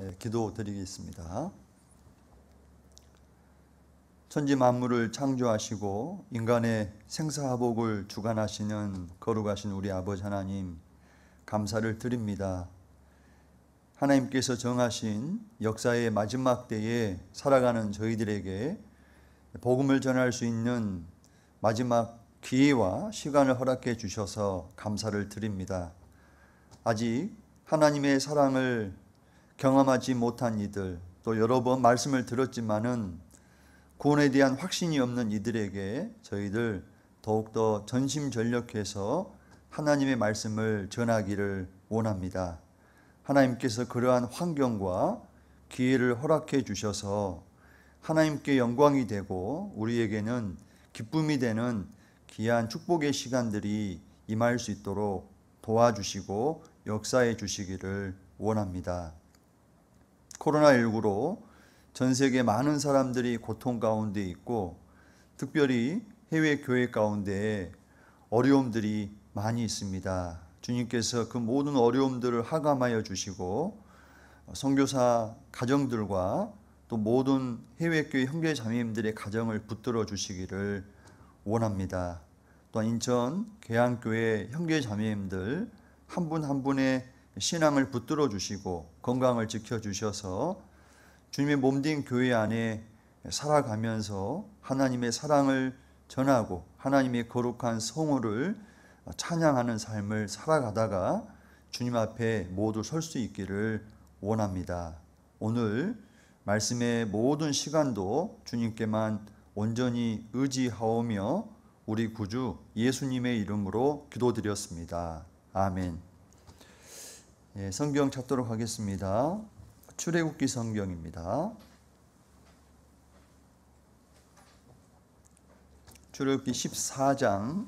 예, 기도 드리겠습니다. 천지 만물을 창조하시고 인간의 생사복을 주관하시는 거룩하신 우리 아버지 하나님 감사를 드립니다. 하나님께서 정하신 역사의 마지막 때에 살아가는 저희들에게 복음을 전할 수 있는 마지막 기회와 시간을 허락해 주셔서 감사를 드립니다. 아직 하나님의 사랑을 경험하지 못한 이들 또 여러 번 말씀을 들었지만은 구원에 대한 확신이 없는 이들에게 저희들 더욱더 전심전력해서 하나님의 말씀을 전하기를 원합니다. 하나님께서 그러한 환경과 기회를 허락해 주셔서 하나님께 영광이 되고 우리에게는 기쁨이 되는 귀한 축복의 시간들이 임할 수 있도록 도와주시고 역사해 주시기를 원합니다. 코로나19로 전 세계 많은 사람들이 고통 가운데 있고 특별히 해외 교회 가운데 어려움들이 많이 있습니다. 주님께서 그 모든 어려움들을 하감하여 주시고 선교사 가정들과 또 모든 해외 교회 형제 자매님들의 가정을 붙들어 주시기를 원합니다. 또 인천 계양교회 형제 자매님들 한 분한 한 분의 신앙을 붙들어 주시고 건강을 지켜 주셔서 주님의 몸 된 교회 안에 살아가면서 하나님의 사랑을 전하고 하나님의 거룩한 성호를 찬양하는 삶을 살아가다가 주님 앞에 모두 설 수 있기를 원합니다. 오늘 말씀의 모든 시간도 주님께만 온전히 의지하오며 우리 구주 예수님의 이름으로 기도드렸습니다. 아멘. 예, 성경 찾도록 하겠습니다. 출애굽기 성경입니다. 출애굽기 14장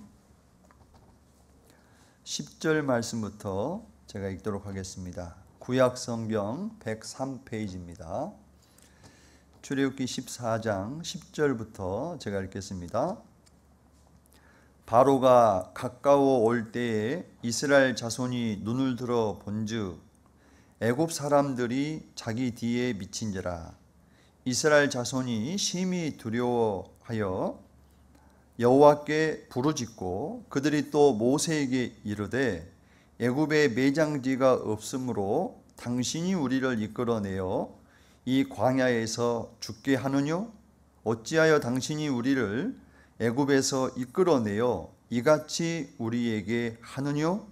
10절 말씀부터 제가 읽도록 하겠습니다. 구약 성경 103페이지입니다. 출애굽기 14장 10절부터 제가 읽겠습니다. 바로가 가까워 올 때에 이스라엘 자손이 눈을 들어 본즉 애굽 사람들이 자기 뒤에 미친지라 이스라엘 자손이 심히 두려워하여 여호와께 부르짖고 그들이 또 모세에게 이르되 애굽에 매장지가 없으므로 당신이 우리를 이끌어내어 이 광야에서 죽게 하느뇨 어찌하여 당신이 우리를 애굽에서 이끌어내어 이같이 우리에게 하느뇨?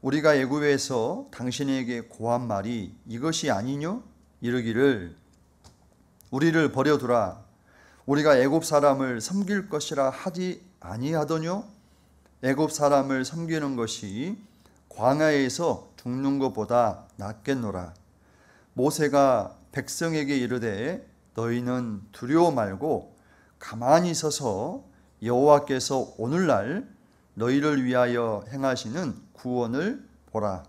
우리가 애굽에서 당신에게 고한 말이 이것이 아니뇨? 이르기를 우리를 버려두라 우리가 애굽 사람을 섬길 것이라 하지 아니하더뇨? 애굽 사람을 섬기는 것이 광야에서 죽는 것보다 낫겠노라. 모세가 백성에게 이르되 너희는 두려워 말고 가만히 서서 여호와께서 오늘날 너희를 위하여 행하시는 구원을 보라.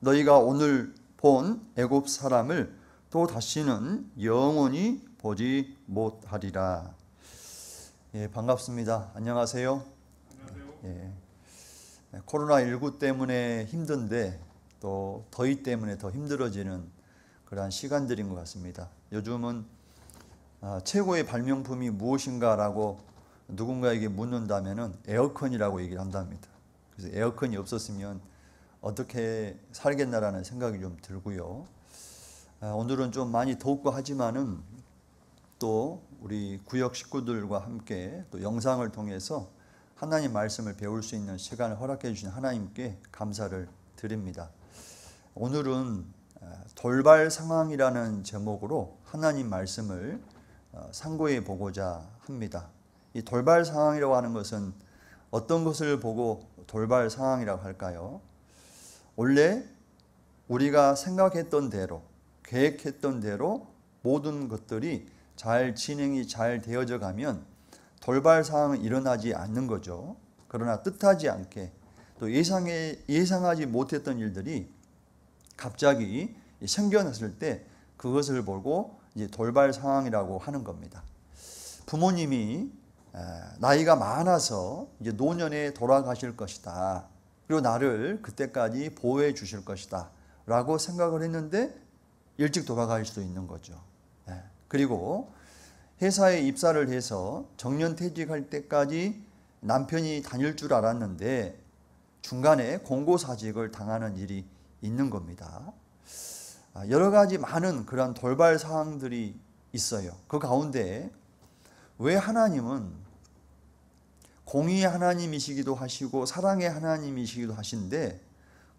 너희가 오늘 본 애굽 사람을 또 다시는 영원히 보지 못하리라. 예, 반갑습니다. 안녕하세요. 안녕하세요. 예. 네, 코로나 19 때문에 힘든데 또 더위 때문에 더 힘들어지는 그러한 시간들인 것 같습니다. 요즘은 어, 최고의 발명품이 무엇인가라고 누군가에게 묻는다면 에어컨이라고 얘기를 한답니다. 그래서 에어컨이 없었으면 어떻게 살겠나라는 생각이 좀 들고요. 어, 오늘은 좀 많이 덥고 하지만은 또 우리 구역 식구들과 함께 또 영상을 통해서 하나님 말씀을 배울 수 있는 시간을 허락해 주신 하나님께 감사를 드립니다. 오늘은 어, 돌발 상황이라는 제목으로 하나님 말씀을 어, 상고해 보고자 합니다. 이 돌발 상황이라고 하는 것은 어떤 것을 보고 돌발 상황이라고 할까요? 원래 우리가 생각했던 대로, 계획했던 대로 모든 것들이 잘 진행이 잘 되어져 가면 돌발 상황은 일어나지 않는 거죠. 그러나 뜻하지 않게 또 예상에, 예상하지 못했던 일들이 갑자기 생겨났을 때 그것을 보고 이제 돌발 상황이라고 하는 겁니다. 부모님이 나이가 많아서 이제 노년에 돌아가실 것이다. 그리고 나를 그때까지 보호해 주실 것이다. 라고 생각을 했는데 일찍 돌아갈 수도 있는 거죠. 예. 그리고 회사에 입사를 해서 정년 퇴직할 때까지 남편이 다닐 줄 알았는데 중간에 공고사직을 당하는 일이 있는 겁니다. 아, 여러 가지 많은 그런 돌발 사항들이 있어요. 그 가운데 왜 하나님은 공의의 하나님이시기도 하시고 사랑의 하나님이시기도 하신데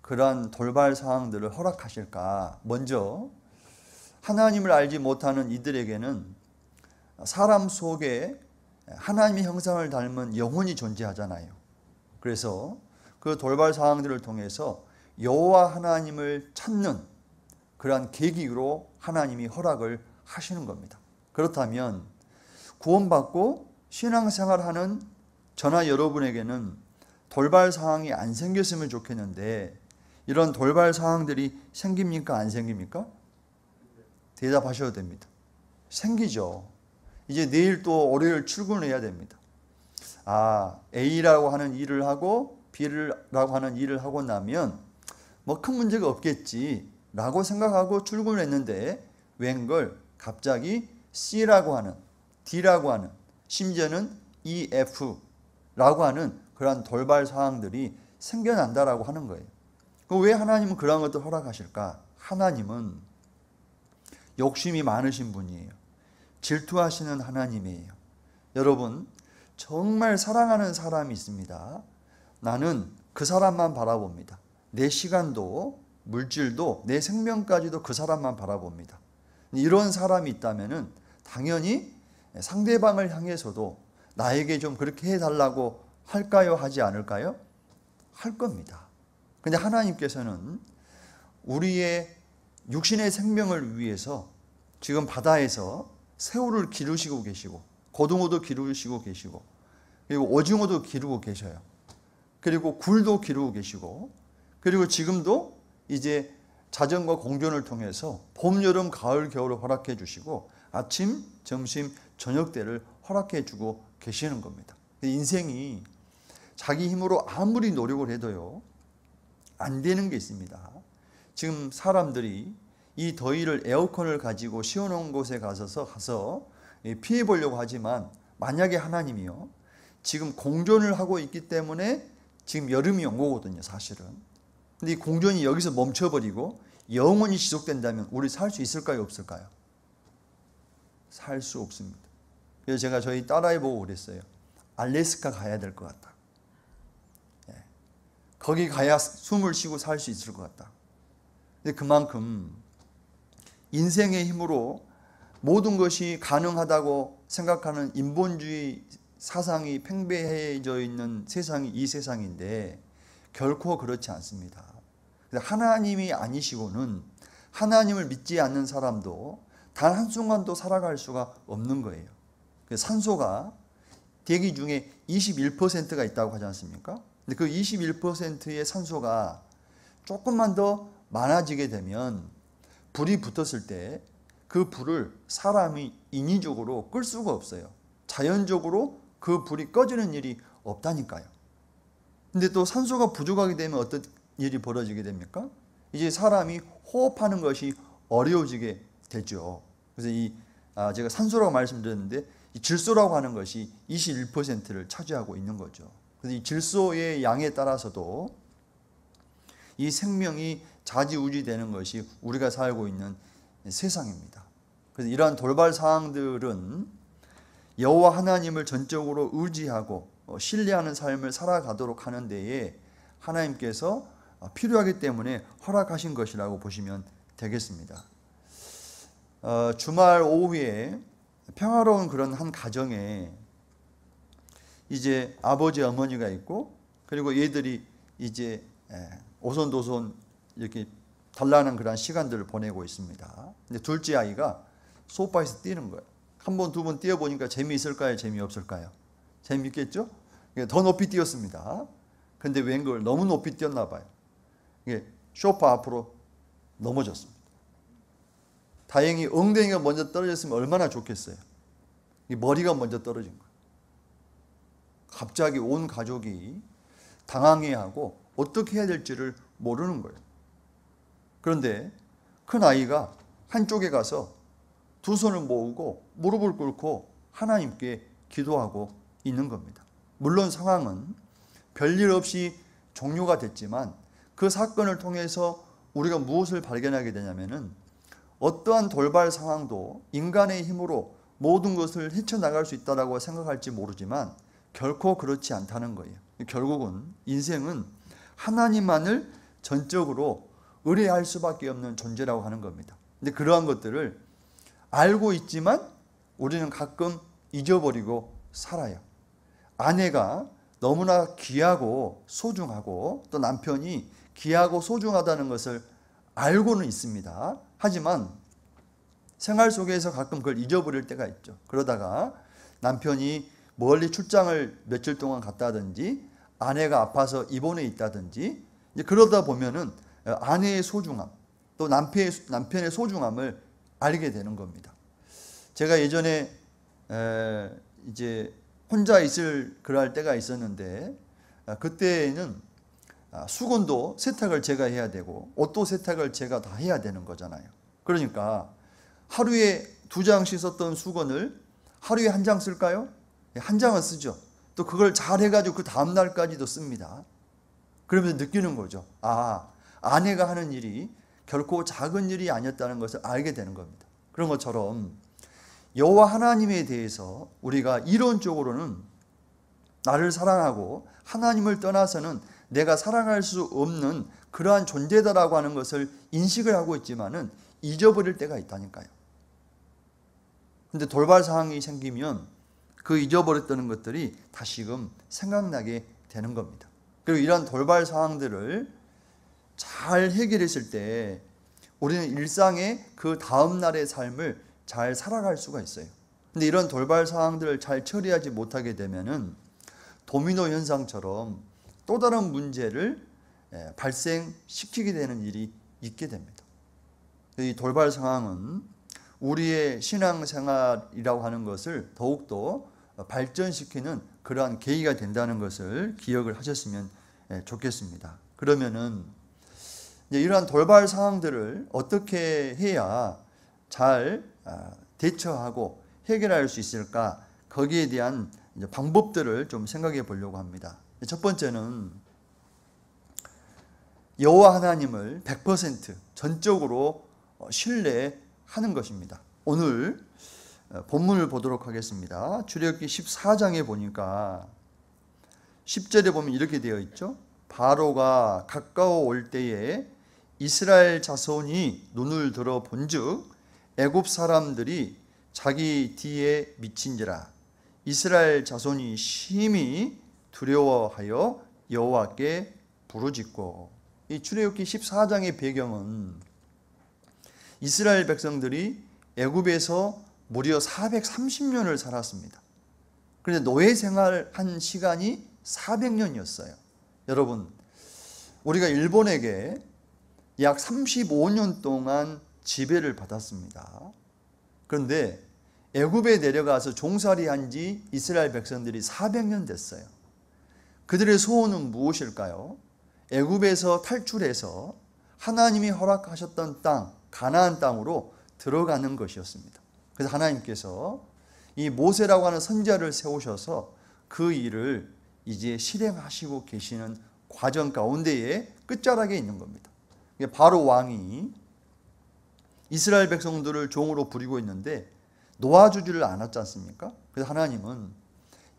그러한 돌발 사항들을 허락하실까? 먼저 하나님을 알지 못하는 이들에게는 사람 속에 하나님의 형상을 닮은 영혼이 존재하잖아요. 그래서 그 돌발 상황들을 통해서 여호와 하나님을 찾는 그러한 계기로 하나님이 허락을 하시는 겁니다. 그렇다면 구원받고 신앙생활하는 저나 여러분에게는 돌발 상황이 안 생겼으면 좋겠는데 이런 돌발 상황들이 생깁니까 안 생깁니까? 대답하셔도 됩니다. 생기죠. 이제 내일 또 월요일 출근해야 됩니다. 아, A라고 하는 일을 하고 B라고 하는 일을 하고 나면 뭐 큰 문제가 없겠지. 라고 생각하고 출근했는데 웬걸 갑자기 C라고 하는 D라고 하는 심지어는 EF라고 하는 그러한 돌발 사항들이 생겨난다라고 하는 거예요. 그 왜 하나님은 그러 것도 허락하실까? 하나님은 욕심이 많으신 분이에요. 질투하시는 하나님이에요. 여러분, 정말 사랑하는 사람이 있습니다. 나는 그 사람만 바라봅니다. 내 시간도, 물질도 내 생명까지도 그 사람만 바라봅니다. 이런 사람이 있다면은 당연히 상대방을 향해서도 나에게 좀 그렇게 해달라고 할까요? 하지 않을까요? 할 겁니다. 근데 하나님께서는 우리의 육신의 생명을 위해서 지금 바다에서 새우를 기르시고 계시고 고등어도 기르시고 계시고 그리고 오징어도 기르고 계셔요. 그리고 굴도 기르고 계시고 그리고 지금도 이제 자전거 공존을 통해서 봄, 여름, 가을, 겨울을 허락해 주시고 아침, 점심, 저녁 때를 허락해 주고 계시는 겁니다. 인생이 자기 힘으로 아무리 노력을 해도요. 안 되는 게 있습니다. 지금 사람들이 이 더위를 에어컨을 가지고 시원한 곳에 가서 가서 피해 보려고 하지만 만약에 하나님이요. 지금 공존을 하고 있기 때문에 지금 여름이 온 거거든요, 사실은. 근데 이공존이 여기서 멈춰버리고 영원히 지속된다면 우리 살 수 있을까요? 없을까요? 살 수 없습니다. 그래서 제가 저희 딸아이보고 그랬어요. 알래스카 가야 될 것 같다. 예. 거기 가야 숨을 쉬고 살 수 있을 것 같다. 근데 그만큼 인생의 힘으로 모든 것이 가능하다고 생각하는 인본주의 사상이 팽배해져 있는 세상이 이 세상인데 결코 그렇지 않습니다. 하나님이 아니시고는 하나님을 믿지 않는 사람도 단 한순간도 살아갈 수가 없는 거예요. 그 산소가 대기 중에 21%가 있다고 하지 않습니까? 근데 그 21%의 산소가 조금만 더 많아지게 되면 불이 붙었을 때 그 불을 사람이 인위적으로 끌 수가 없어요. 자연적으로 그 불이 꺼지는 일이 없다니까요. 근데 또 산소가 부족하게 되면 어떤 일이 벌어지게 됩니까? 이제 사람이 호흡하는 것이 어려워지게 되죠. 그래서 이 아, 제가 산소라고 말씀드렸는데 이 질소라고 하는 것이 21%를 차지하고 있는 거죠. 그래서 이 질소의 양에 따라서도 이 생명이 좌지우지되는 것이 우리가 살고 있는 세상입니다. 그래서 이러한 돌발 사항들은 여호와 하나님을 전적으로 의지하고 어, 신뢰하는 삶을 살아가도록 하는 데에 하나님께서 어, 필요하기 때문에 허락하신 것이라고 보시면 되겠습니다. 어, 주말 오후에 평화로운 그런 한 가정에 이제 아버지 어머니가 있고 그리고 얘들이 이제 예, 오손도손 이렇게 달라는 그런 시간들을 보내고 있습니다. 근데 둘째 아이가 소파에서 뛰는 거예요. 한 번, 두 번 뛰어보니까 재미있을까요? 재미없을까요? 재미있겠죠? 예, 더 높이 뛰었습니다. 근데 웬걸 너무 높이 뛰었나 봐요. 예, 쇼파 앞으로 넘어졌습니다. 다행히 엉덩이가 먼저 떨어졌으면 얼마나 좋겠어요. 이 머리가 먼저 떨어진 거예요. 갑자기 온 가족이 당황해하고 어떻게 해야 될지를 모르는 거예요. 그런데 큰 아이가 한쪽에 가서 두 손을 모으고 무릎을 꿇고 하나님께 기도하고 있는 겁니다. 물론 상황은 별일 없이 종료가 됐지만 그 사건을 통해서 우리가 무엇을 발견하게 되냐면은 어떠한 돌발 상황도 인간의 힘으로 모든 것을 헤쳐나갈 수 있다라고 생각할지 모르지만 결코 그렇지 않다는 거예요. 결국은 인생은 하나님만을 전적으로 의뢰할 수밖에 없는 존재라고 하는 겁니다. 근데 그러한 것들을 알고 있지만 우리는 가끔 잊어버리고 살아요. 아내가 너무나 귀하고 소중하고 또 남편이 귀하고 소중하다는 것을 알고는 있습니다. 하지만 생활 속에서 가끔 그걸 잊어버릴 때가 있죠. 그러다가 남편이 멀리 출장을 며칠 동안 갔다든지 아내가 아파서 입원해 있다든지 그러다 보면은 아내의 소중함 또 남편의, 남편의 소중함을 알게 되는 겁니다. 제가 예전에 에, 이제 혼자 있을 그럴 때가 있었는데 아, 그때는 아, 수건도 세탁을 제가 해야 되고 옷도 세탁을 제가 다 해야 되는 거잖아요. 그러니까 하루에 두 장씻었던 수건을 하루에 한 장 쓸까요? 예, 한 장은 쓰죠. 또 그걸 잘 해가지고 그 다음 날까지도 씁니다. 그러면서 느끼는 거죠. 아, 아내가 하는 일이 결코 작은 일이 아니었다는 것을 알게 되는 겁니다. 그런 것처럼 여호와 하나님에 대해서 우리가 이론적으로는 나를 사랑하고 하나님을 떠나서는 내가 사랑할 수 없는 그러한 존재다라고 하는 것을 인식을 하고 있지만은 잊어버릴 때가 있다니까요. 근데 돌발 상황이 생기면 그 잊어버렸다는 것들이 다시금 생각나게 되는 겁니다. 그리고 이런 돌발 상황들을 잘 해결했을 때 우리는 일상의 그 다음 날의 삶을 잘 살아갈 수가 있어요. 근데 이런 돌발 상황들을 잘 처리하지 못하게 되면은 도미노 현상처럼 또 다른 문제를 예, 발생시키게 되는 일이 있게 됩니다. 이 돌발 상황은 우리의 신앙생활이라고 하는 것을 더욱더 발전시키는 그러한 계기가 된다는 것을 기억을 하셨으면 예, 좋겠습니다. 그러면은 이러한 돌발 상황들을 어떻게 해야 잘 아, 대처하고 해결할 수 있을까 거기에 대한 방법들을 좀 생각해 보려고 합니다. 네, 첫 번째는 여호와 하나님을 100% 전적으로 어, 신뢰하는 것입니다. 오늘 어, 본문을 보도록 하겠습니다. 출애굽기 14장에 보니까 10절에 보면 이렇게 되어 있죠. 바로가 가까워 올 때에 이스라엘 자손이 눈을 들어 본즉 애굽 사람들이 자기 뒤에 미친지라 이스라엘 자손이 심히 두려워하여 여호와께 부르짖고 이 출애굽기 14장의 배경은 이스라엘 백성들이 애굽에서 무려 430년을 살았습니다. 그런데 노예 생활한 시간이 400년이었어요. 여러분, 우리가 일본에게 약 35년 동안 지배를 받았습니다. 그런데 애굽에 내려가서 종살이한 지 이스라엘 백성들이 400년 됐어요. 그들의 소원은 무엇일까요? 애굽에서 탈출해서 하나님이 허락하셨던 땅, 가나안 땅으로 들어가는 것이었습니다. 그래서 하나님께서 이 모세라고 하는 선자를 세우셔서 그 일을 이제 실행하시고 계시는 과정 가운데에 끝자락에 있는 겁니다. 바로 왕이 이스라엘 백성들을 종으로 부리고 있는데 놓아주지를 않았지 않습니까? 그래서 하나님은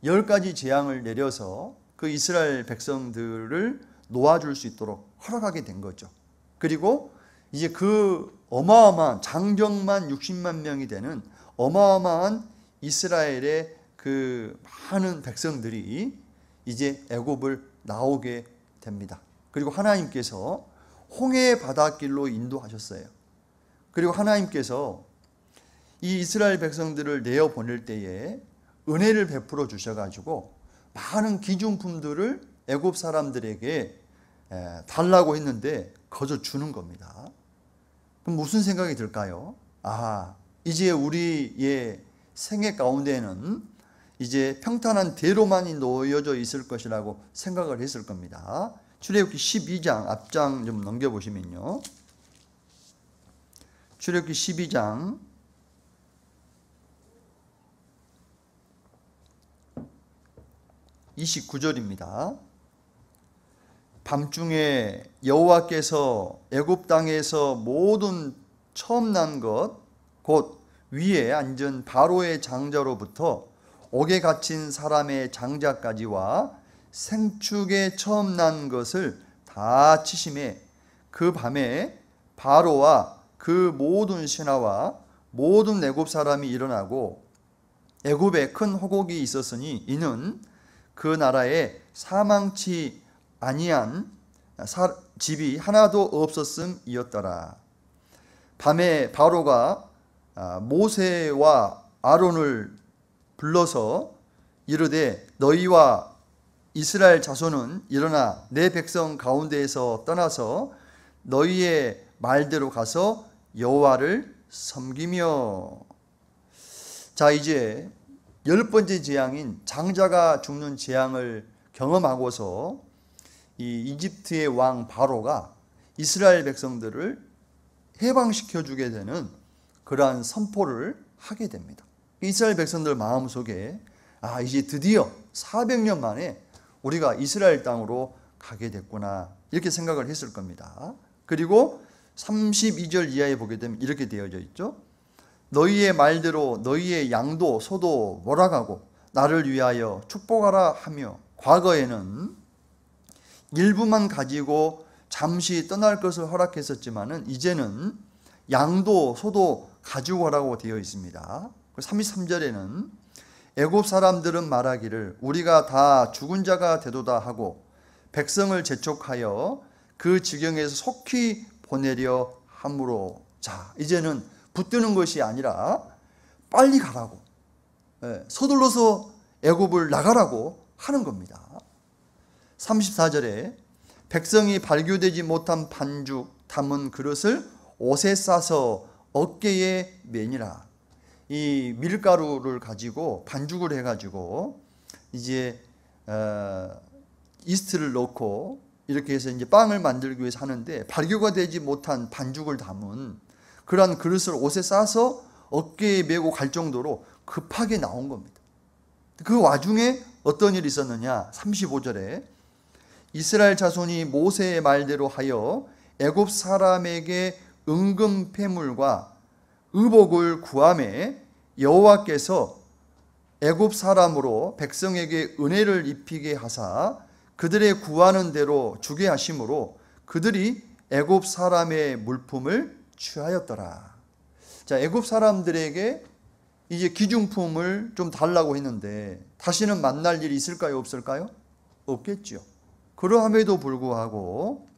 열 가지 재앙을 내려서 그 이스라엘 백성들을 놓아줄 수 있도록 허락하게 된 거죠. 그리고 이제 그 어마어마한 장정만 60만 명이 되는 어마어마한 이스라엘의 그 많은 백성들이 이제 애굽을 나오게 됩니다. 그리고 하나님께서 홍해 바닷길로 인도하셨어요. 그리고 하나님께서 이 이스라엘 백성들을 내어 보낼 때에 은혜를 베풀어 주셔 가지고 많은 기준품들을 애굽 사람들에게 달라고 했는데 거저 주는 겁니다. 그럼 무슨 생각이 들까요? 아, 이제 우리의 생애 가운데는 이제 평탄한 대로만이 놓여져 있을 것이라고 생각을 했을 겁니다. 출애굽기 12장 앞장 좀 넘겨 보시면요. 출애굽기 12장 29절입니다. 밤중에 여호와께서 애굽 땅에서 모든 처음 난것곧 위에 앉은 바로의 장자로부터 옥에 갇힌 사람의 장자까지와 생축에 처음 난 것을 다 치심에 그 밤에 바로와 그 모든 신하와 모든 애굽 사람이 일어나고 애굽에 큰 호곡이 있었으니 이는 그 나라에 사망치 아니한 집이 하나도 없었음이었더라. 밤에 바로가 아, 모세와 아론을 불러서 이르되 너희와 이스라엘 자손은 일어나 내 백성 가운데에서 떠나서 너희의 말대로 가서 여호와를 섬기며 자 이제 열 번째 재앙인 장자가 죽는 재앙을 경험하고서 이 이집트의 왕 바로가 이스라엘 백성들을 해방시켜 주게 되는 그러한 선포를 하게 됩니다. 이스라엘 백성들 마음속에 아 이제 드디어 400년 만에 우리가 이스라엘 땅으로 가게 됐구나 이렇게 생각을 했을 겁니다. 그리고 32절 이하에 보게 되면 이렇게 되어져 있죠. 너희의 말대로 너희의 양도 소도 몰아가고 나를 위하여 축복하라 하며 과거에는 일부만 가지고 잠시 떠날 것을 허락했었지만은 이제는 양도 소도 가지고 가라고 되어 있습니다. 33절에는 그 애굽 사람들은 말하기를 우리가 다 죽은 자가 되도다 하고 백성을 재촉하여 그 지경에서 속히 보내려 함으로 자 이제는 붙드는 것이 아니라 빨리 가라고 예, 서둘러서 애굽을 나가라고 하는 겁니다. 34절에 백성이 발교되지 못한 반죽 담은 그릇을 옷에 싸서 어깨에 매니라. 이 밀가루를 가지고 반죽을 해가지고 이제 어, 이스트를 넣고 이렇게 해서 이제 빵을 만들기 위해서 하는데 발교가 되지 못한 반죽을 담은 그런 그릇을 옷에 싸서 어깨에 메고 갈 정도로 급하게 나온 겁니다. 그 와중에 어떤 일이 있었느냐? 35절에 이스라엘 자손이 모세의 말대로 하여 애굽 사람에게 은금 폐물과 의복을 구함에 여호와께서 애굽 사람으로 백성에게 은혜를 입히게 하사 그들의 구하는 대로 주게 하심으로 그들이 애굽 사람의 물품을 취하였더라. 자, 애굽 사람들에게 이제 기중품을 좀 달라고 했는데 다시는 만날 일이 있을까요, 없을까요? 없겠죠. 그러함에도 불구하고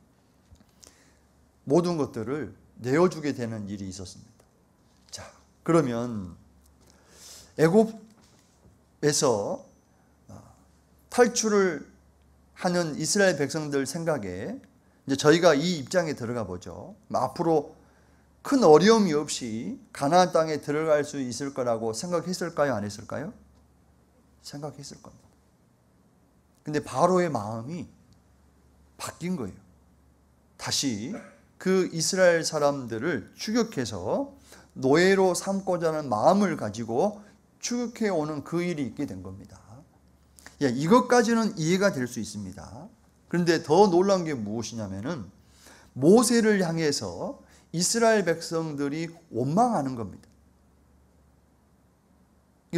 모든 것들을 내어주게 되는 일이 있었습니다. 자, 그러면 애굽에서 어, 탈출을 하는 이스라엘 백성들 생각에 이제 저희가 이 입장에 들어가 보죠. 뭐 앞으로 큰 어려움이 없이 가나안 땅에 들어갈 수 있을 거라고 생각했을까요? 안 했을까요? 생각했을 겁니다. 근데 바로의 마음이 바뀐 거예요. 다시 그 이스라엘 사람들을 추격해서 노예로 삼고자 하는 마음을 가지고 추격해 오는 그 일이 있게 된 겁니다. 예, 이것까지는 이해가 될 수 있습니다. 그런데 더 놀라운 게 무엇이냐면은 모세를 향해서 이스라엘 백성들이 원망하는 겁니다.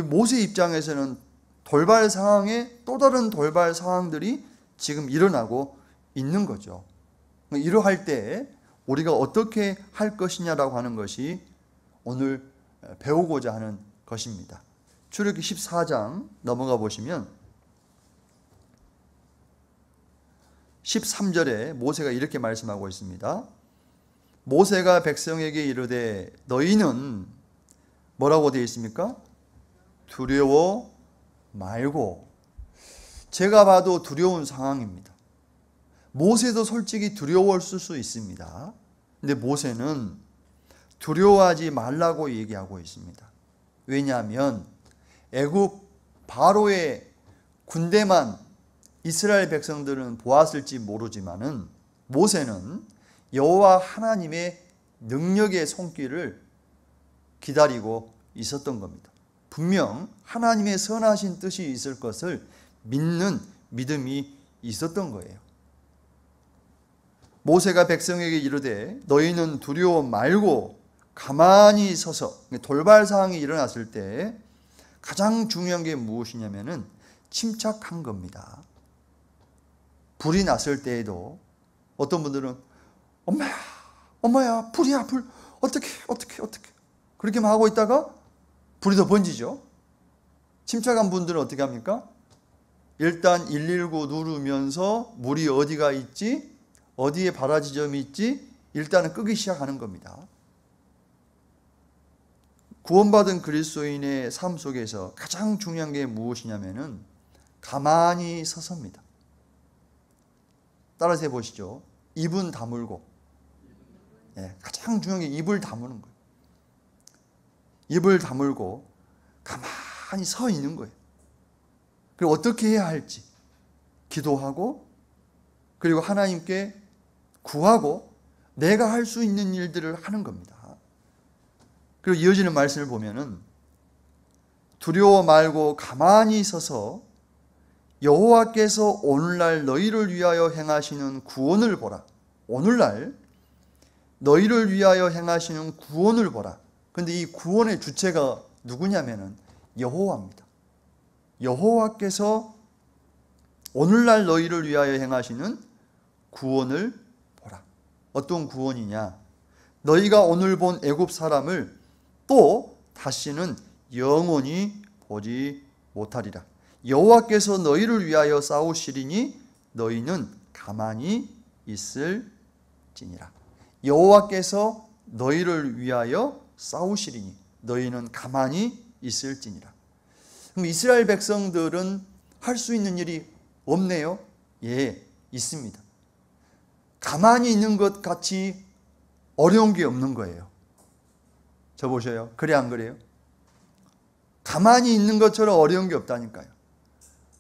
모세 입장에서는 돌발 상황에 또 다른 돌발 상황들이 지금 일어나고 있는 거죠. 이러할 때 우리가 어떻게 할 것이냐라고 하는 것이 오늘 배우고자 하는 것입니다. 출애기 14장 넘어가 보시면 13절에 모세가 이렇게 말씀하고 있습니다. 모세가 백성에게 이르되 너희는 뭐라고 되어 있습니까? 두려워 말고 제가 봐도 두려운 상황입니다. 모세도 솔직히 두려웠을 수 있습니다. 근데 모세는 두려워하지 말라고 얘기하고 있습니다. 왜냐하면 애굽 바로의 군대만 이스라엘 백성들은 보았을지 모르지만은 모세는 여호와 하나님의 능력의 손길을 기다리고 있었던 겁니다. 분명 하나님의 선하신 뜻이 있을 것을 믿는 믿음이 있었던 거예요. 모세가 백성에게 이르되 너희는 두려워 말고 가만히 서서 돌발 상황이 일어났을 때 가장 중요한 게 무엇이냐면은 침착한 겁니다. 불이 났을 때에도 어떤 분들은 엄마야, 엄마야, 불이야, 불. 어떻게, 어떻게, 어떻게. 그렇게막 하고 있다가 불이 더 번지죠. 침착한 분들은 어떻게 합니까? 일단 119 누르면서 물이 어디가 있지? 어디에 발화 지점이 있지? 일단은 끄기 시작하는 겁니다. 구원받은 그리스도인의 삶 속에서 가장 중요한 게 무엇이냐면은 가만히 서섭니다. 따라서 해 보시죠. 입은 다물고 예, 가장 중요한 게 입을 다무는 거예요. 입을 다물고 가만히 서 있는 거예요. 그리고 어떻게 해야 할지 기도하고 그리고 하나님께 구하고 내가 할 수 있는 일들을 하는 겁니다. 그리고 이어지는 말씀을 보면은 두려워 말고 가만히 서서 여호와께서 오늘날 너희를 위하여 행하시는 구원을 보라. 오늘날 너희를 위하여 행하시는 구원을 보라. 근데 이 구원의 주체가 누구냐면은 여호와입니다. 여호와께서 오늘날 너희를 위하여 행하시는 구원을 보라. 어떤 구원이냐? 너희가 오늘 본 애굽 사람을 또 다시는 영원히 보지 못하리라. 여호와께서 너희를 위하여 싸우시리니 너희는 가만히 있을지니라. 여호와께서 너희를 위하여 싸우시리니 너희는 가만히 있을지니라. 그럼 이스라엘 백성들은 할 수 있는 일이 없네요. 예, 있습니다. 가만히 있는 것 같이 어려운 게 없는 거예요. 저 보셔요. 그래 안 그래요? 가만히 있는 것처럼 어려운 게 없다니까요.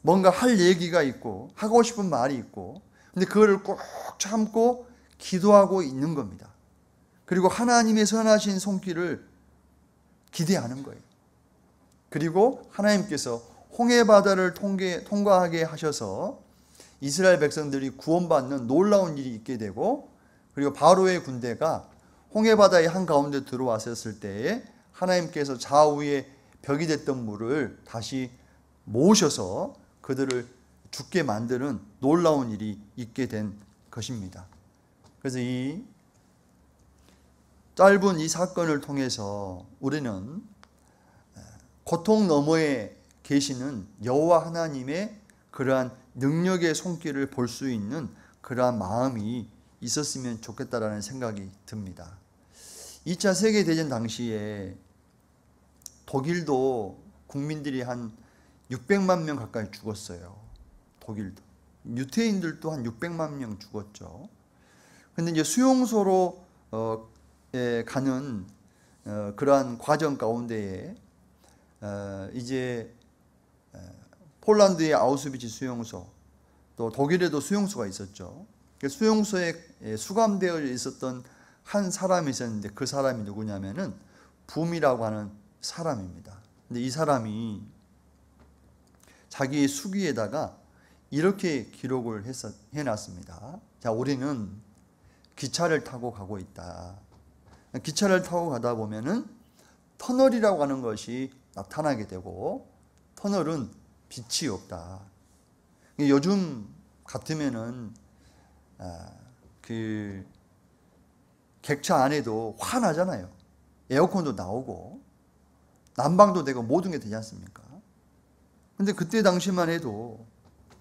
뭔가 할 얘기가 있고 하고 싶은 말이 있고 근데 그거를 꼭 참고 기도하고 있는 겁니다. 그리고 하나님의 선하신 손길을 기대하는 거예요. 그리고 하나님께서 홍해 바다를 통계, 통과하게 하셔서 이스라엘 백성들이 구원받는 놀라운 일이 있게 되고 그리고 바로의 군대가 홍해 바다의 한 가운데 들어왔었을 때에 하나님께서 좌우에 벽이 됐던 물을 다시 모으셔서 그들을 죽게 만드는 놀라운 일이 있게 된 것입니다. 그래서 이 짧은 이 사건을 통해서 우리는 고통 너머에 계시는 여호와 하나님의 그러한 능력의 손길을 볼 수 있는 그러한 마음이 있었으면 좋겠다라는 생각이 듭니다. 2차 세계 대전 당시에 독일도 국민들이 한 600만 명 가까이 죽었어요. 독일도. 유태인들도 한 600만 명 죽었죠. 근데 이제 수용소로 어, 예, 가는 어, 그러한 과정 가운데에 어, 이제 어, 폴란드의 아우스비치 수용소 또 독일에도 수용소가 있었죠. 그 수용소에 예, 수감되어 있었던 한 사람이 있었는데 그 사람이 누구냐면은 붐이라고 하는 사람입니다. 근데 이 사람이 자기의 수기에다가 이렇게 기록을 해놨습니다. 자, 우리는 기차를 타고 가고 있다. 기차를 타고 가다 보면은 터널이라고 하는 것이 나타나게 되고 터널은 빛이 없다. 요즘 같으면은 아, 그 객차 안에도 환하잖아요. 에어컨도 나오고 난방도 되고 모든 게 되지 않습니까? 근데 그때 당시만 해도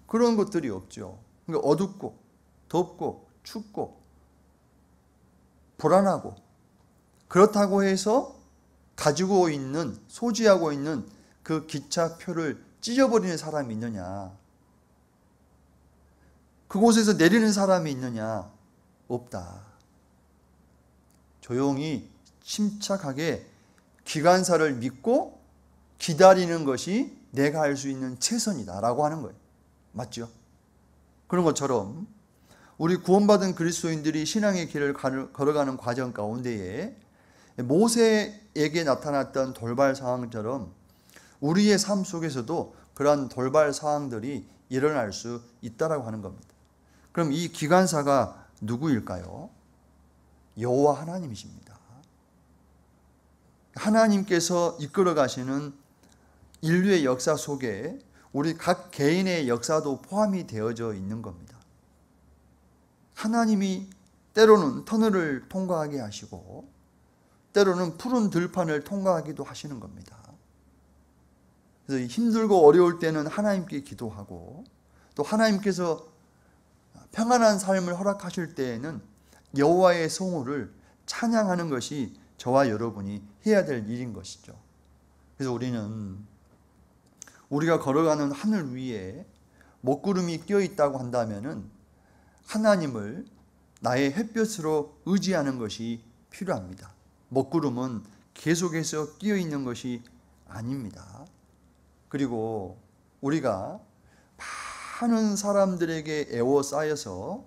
그런 것들이 없죠. 그러니까 어둡고 덥고 춥고 불안하고 그렇다고 해서 가지고 있는 소지하고 있는 그 기차표를 찢어버리는 사람이 있느냐? 그곳에서 내리는 사람이 있느냐? 없다. 조용히 침착하게 기관사를 믿고 기다리는 것이 내가 할 수 있는 최선이다라고 하는 거예요. 맞죠? 그런 것처럼 우리 구원받은 그리스도인들이 신앙의 길을 걸어가는 과정 가운데에 모세에게 나타났던 돌발 상황처럼 우리의 삶 속에서도 그러한 돌발 상황들이 일어날 수 있다라고 하는 겁니다. 그럼 이 기관사가 누구일까요? 여호와 하나님이십니다. 하나님께서 이끌어 가시는 인류의 역사 속에 우리 각 개인의 역사도 포함이 되어져 있는 겁니다. 하나님이 때로는 터널을 통과하게 하시고 때로는 푸른 들판을 통과하기도 하시는 겁니다. 그래서 힘들고 어려울 때는 하나님께 기도하고 또 하나님께서 평안한 삶을 허락하실 때에는 여호와의 성호를 찬양하는 것이 저와 여러분이 해야 될 일인 것이죠. 그래서 우리는 우리가 걸어가는 하늘 위에 먹구름이 끼어 있다고 한다면은 하나님을 나의 햇볕으로 의지하는 것이 필요합니다. 먹구름은 계속해서 끼어 있는 것이 아닙니다. 그리고 우리가 많은 사람들에게 애워싸여서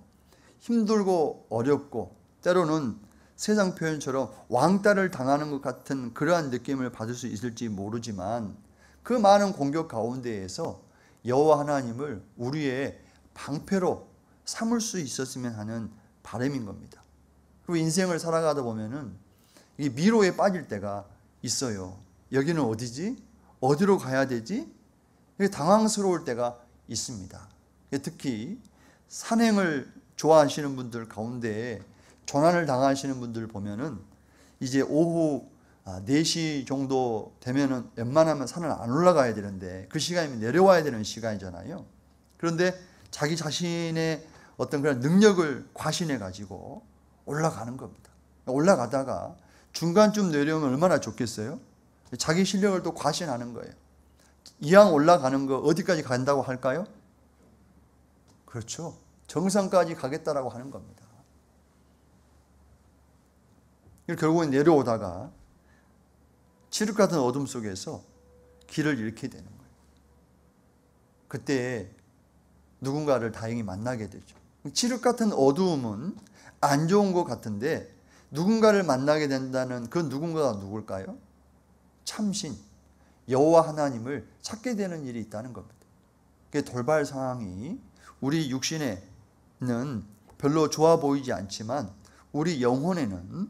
힘들고 어렵고 때로는 세상 표현처럼 왕따를 당하는 것 같은 그러한 느낌을 받을 수 있을지 모르지만 그 많은 공격 가운데에서 여호와 하나님을 우리의 방패로 삼을 수 있었으면 하는 바램인 겁니다. 그리고 인생을 살아가다 보면은 이 미로에 빠질 때가 있어요. 여기는 어디지? 어디로 가야 되지? 당황스러울 때가 있습니다. 특히 산행을 좋아하시는 분들 가운데 조난을 당하시는 분들 보면은 이제 오후 4시 아, 정도 되면은 웬만하면 산을 안 올라가야 되는데 그 시간이면 내려와야 되는 시간이잖아요. 그런데 자기 자신의 어떤 그런 능력을 과신해 가지고 올라가는 겁니다. 올라가다가 중간쯤 내려오면 얼마나 좋겠어요? 자기 실력을 또 과신하는 거예요. 이왕 올라가는 거 어디까지 간다고 할까요? 그렇죠. 정상까지 가겠다라고 하는 겁니다. 결국은 내려오다가 칠흑 같은 어둠 속에서 길을 잃게 되는 거예요. 그때 누군가를 다행히 만나게 되죠. 칠흑 같은 어두움은 안 좋은 것 같은데 누군가를 만나게 된다는 그 누군가가 누굴까요? 참신 여호와 하나님을 찾게 되는 일이 있다는 겁니다. 그 돌발 상황이 우리 육신에는 별로 좋아 보이지 않지만 우리 영혼에는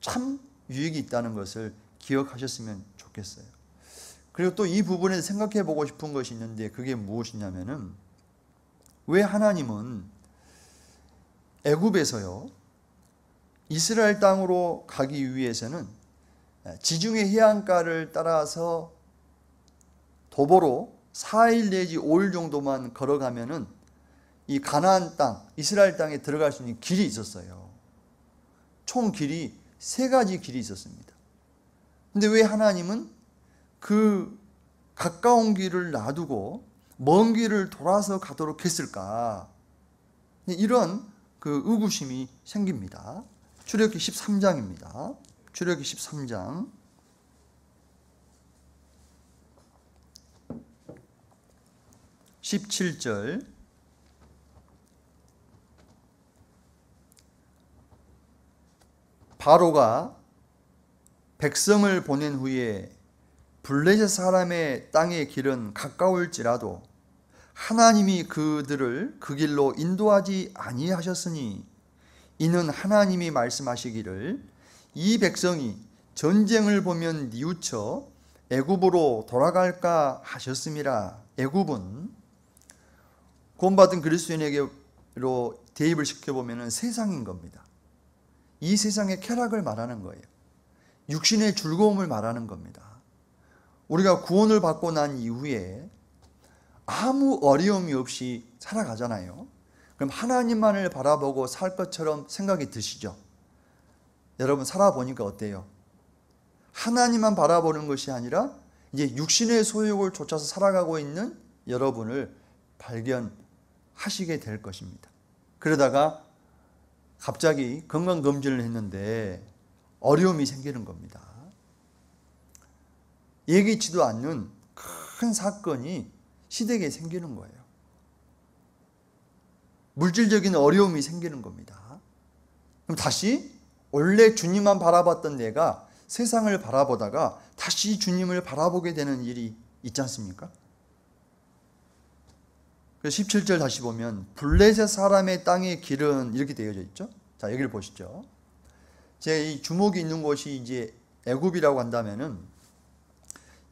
참 유익이 있다는 것을 기억하셨으면 좋겠어요. 그리고 또 이 부분에 생각해 보고 싶은 것이 있는데 그게 무엇이냐면은 왜 하나님은 애굽에서요. 이스라엘 땅으로 가기 위해서는 지중해 해안가를 따라서 도보로 4일 내지 5일 정도만 걸어가면은 이 가나안 땅, 이스라엘 땅에 들어갈 수 있는 길이 있었어요. 총 길이 세 가지 길이 있었습니다. 근데 왜 하나님은 그 가까운 길을 놔두고 먼 길을 돌아서 가도록 했을까? 이런 그 의구심이 생깁니다. 출애굽기 13장입니다. 출애굽기 13장 십칠 절 바로가 백성을 보낸 후에 블레셋 사람의 땅의 길은 가까울지라도 하나님이 그들을 그 길로 인도하지 아니하셨으니 이는 하나님이 말씀하시기를 이 백성이 전쟁을 보면 뉘우쳐 애굽으로 돌아갈까 하셨습니라 애굽은 구원받은 그리스도인에게로 대입을 시켜보면 세상인 겁니다. 이 세상의 쾌락을 말하는 거예요. 육신의 즐거움을 말하는 겁니다. 우리가 구원을 받고 난 이후에 아무 어려움이 없이 살아가잖아요. 그럼 하나님만을 바라보고 살 것처럼 생각이 드시죠? 여러분 살아보니까 어때요? 하나님만 바라보는 것이 아니라 이제 육신의 소욕을 쫓아서 살아가고 있는 여러분을 발견하시게 될 것입니다. 그러다가 갑자기 건강검진을 했는데 어려움이 생기는 겁니다. 예기치도 않는 큰 사건이 시댁에 생기는 거예요. 물질적인 어려움이 생기는 겁니다. 그럼 다시 원래 주님만 바라봤던 내가 세상을 바라보다가 다시 주님을 바라보게 되는 일이 있지 않습니까? 17절 다시 보면 블레셋 사람의 땅의 길은 이렇게 되어져 있죠. 자, 여기를 보시죠. 제 이 주목이 있는 곳이 이제 애굽이라고 한다면은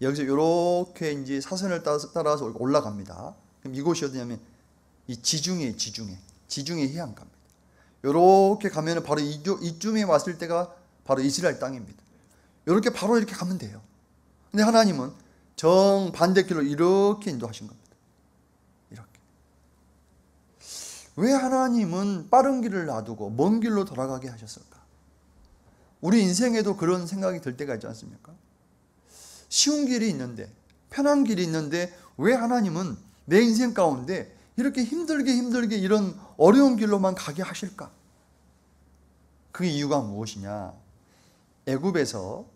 여기서 이렇게 이제 사선을 따라서 올라갑니다. 그럼 이곳이 어디냐면 이 지중해, 지중해, 지중해 해안가입니다. 이렇게 가면은 바로 이쯤에 왔을 때가 바로 이스라엘 땅입니다. 이렇게 바로 이렇게 가면 돼요. 근데 하나님은 정 반대길로 이렇게 인도하신 겁니다. 이렇게. 왜 하나님은 빠른 길을 놔두고 먼 길로 돌아가게 하셨을까? 우리 인생에도 그런 생각이 들 때가 있지 않습니까? 쉬운 길이 있는데 편한 길이 있는데 왜 하나님은 내 인생 가운데 이렇게 힘들게 힘들게 이런 어려운 길로만 가게 하실까? 그 이유가 무엇이냐? 애굽에서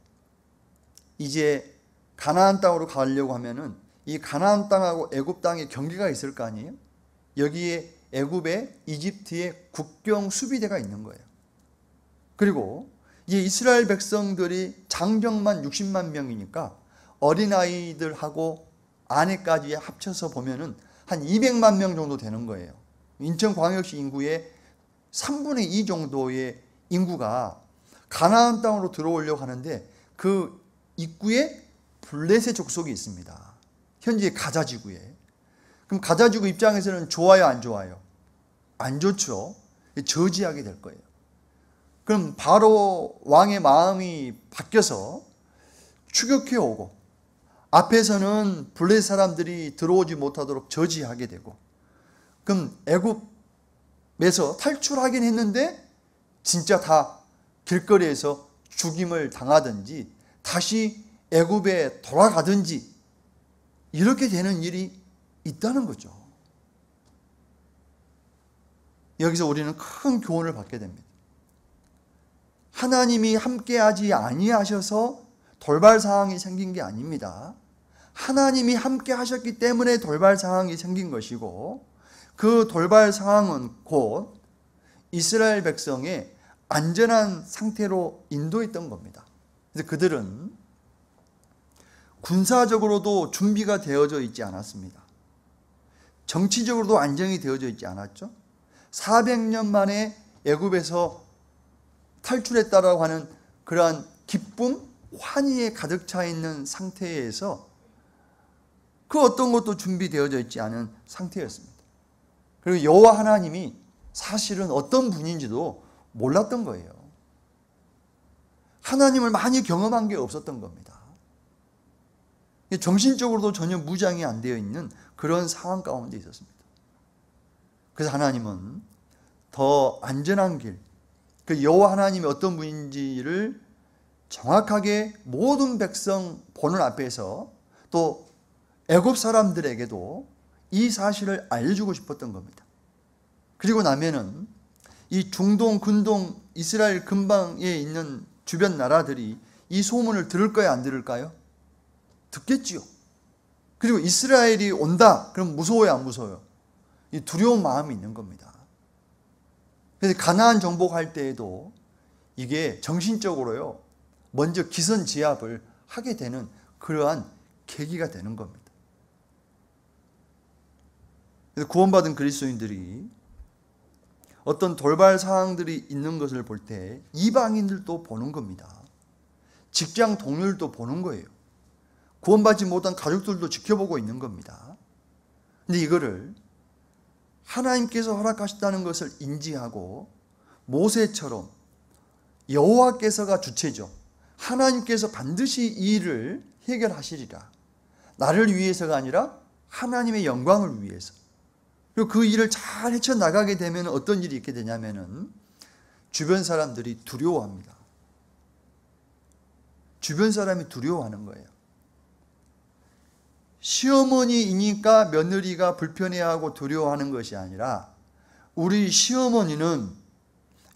이제 가나안 땅으로 가려고 하면은 이 가나안 땅하고 애굽 땅의 경계가 있을 거 아니에요? 여기에 애굽에 이집트의 국경 수비대가 있는 거예요. 그리고 이 이스라엘 백성들이 장정만 60만 명이니까 어린아이들하고 아내까지 합쳐서 보면은 한 200만 명 정도 되는 거예요. 인천광역시 인구의 3분의 2 정도의 인구가 가나안 땅으로 들어오려고 하는데 그 입구에 블레셋 족속이 있습니다. 현재 가자 지구에. 그럼 가자 지구 입장에서는 좋아요 안 좋아요? 안 좋죠. 저지하게 될 거예요. 그럼 바로 왕의 마음이 바뀌어서 추격해 오고 앞에서는 블레 사람들이 들어오지 못하도록 저지하게 되고 그럼 애굽에서 탈출하긴 했는데 진짜 다 길거리에서 죽임을 당하든지 다시 애굽에 돌아가든지 이렇게 되는 일이 있다는 거죠. 여기서 우리는 큰 교훈을 받게 됩니다. 하나님이 함께하지 아니하셔서 돌발 사항이 생긴 게 아닙니다. 하나님이 함께 하셨기 때문에 돌발 상황이 생긴 것이고 그 돌발 상황은 곧 이스라엘 백성의 안전한 상태로 인도했던 겁니다. 그래서 그들은 군사적으로도 준비가 되어져 있지 않았습니다. 정치적으로도 안정이 되어져 있지 않았죠. 400년 만에 애굽에서 탈출했다라고 하는 그러한 기쁨, 환희에 가득 차 있는 상태에서 그 어떤 것도 준비되어져 있지 않은 상태였습니다. 그리고 여호와 하나님이 사실은 어떤 분인지도 몰랐던 거예요. 하나님을 많이 경험한 게 없었던 겁니다. 정신적으로도 전혀 무장이 안 되어 있는 그런 상황 가운데 있었습니다. 그래서 하나님은 더 안전한 길, 그 여호와 하나님이 어떤 분인지를 정확하게 모든 백성 보는 앞에서 또 애굽 사람들에게도 이 사실을 알려주고 싶었던 겁니다. 그리고 나면은 이 중동, 근동, 이스라엘 근방에 있는 주변 나라들이 이 소문을 들을까요, 안 들을까요? 듣겠지요. 그리고 이스라엘이 온다. 그럼 무서워요, 안 무서워요? 이 두려운 마음이 있는 겁니다. 그래서 가나안 정복할 때에도 이게 정신적으로요. 먼저 기선 제압을 하게 되는 그러한 계기가 되는 겁니다. 구원받은 그리스도인들이 어떤 돌발 상황들이 있는 것을 볼 때 이방인들도 보는 겁니다. 직장 동료들도 보는 거예요. 구원받지 못한 가족들도 지켜보고 있는 겁니다. 근데 이거를 하나님께서 허락하셨다는 것을 인지하고 모세처럼 여호와께서가 주체죠. 하나님께서 반드시 이 일을 해결하시리라. 나를 위해서가 아니라 하나님의 영광을 위해서. 그리고 그 일을 잘 헤쳐나가게 되면 어떤 일이 있게 되냐면은 주변 사람들이 두려워합니다. 주변 사람이 두려워하는 거예요. 시어머니이니까 며느리가 불편해하고 두려워하는 것이 아니라 우리 시어머니는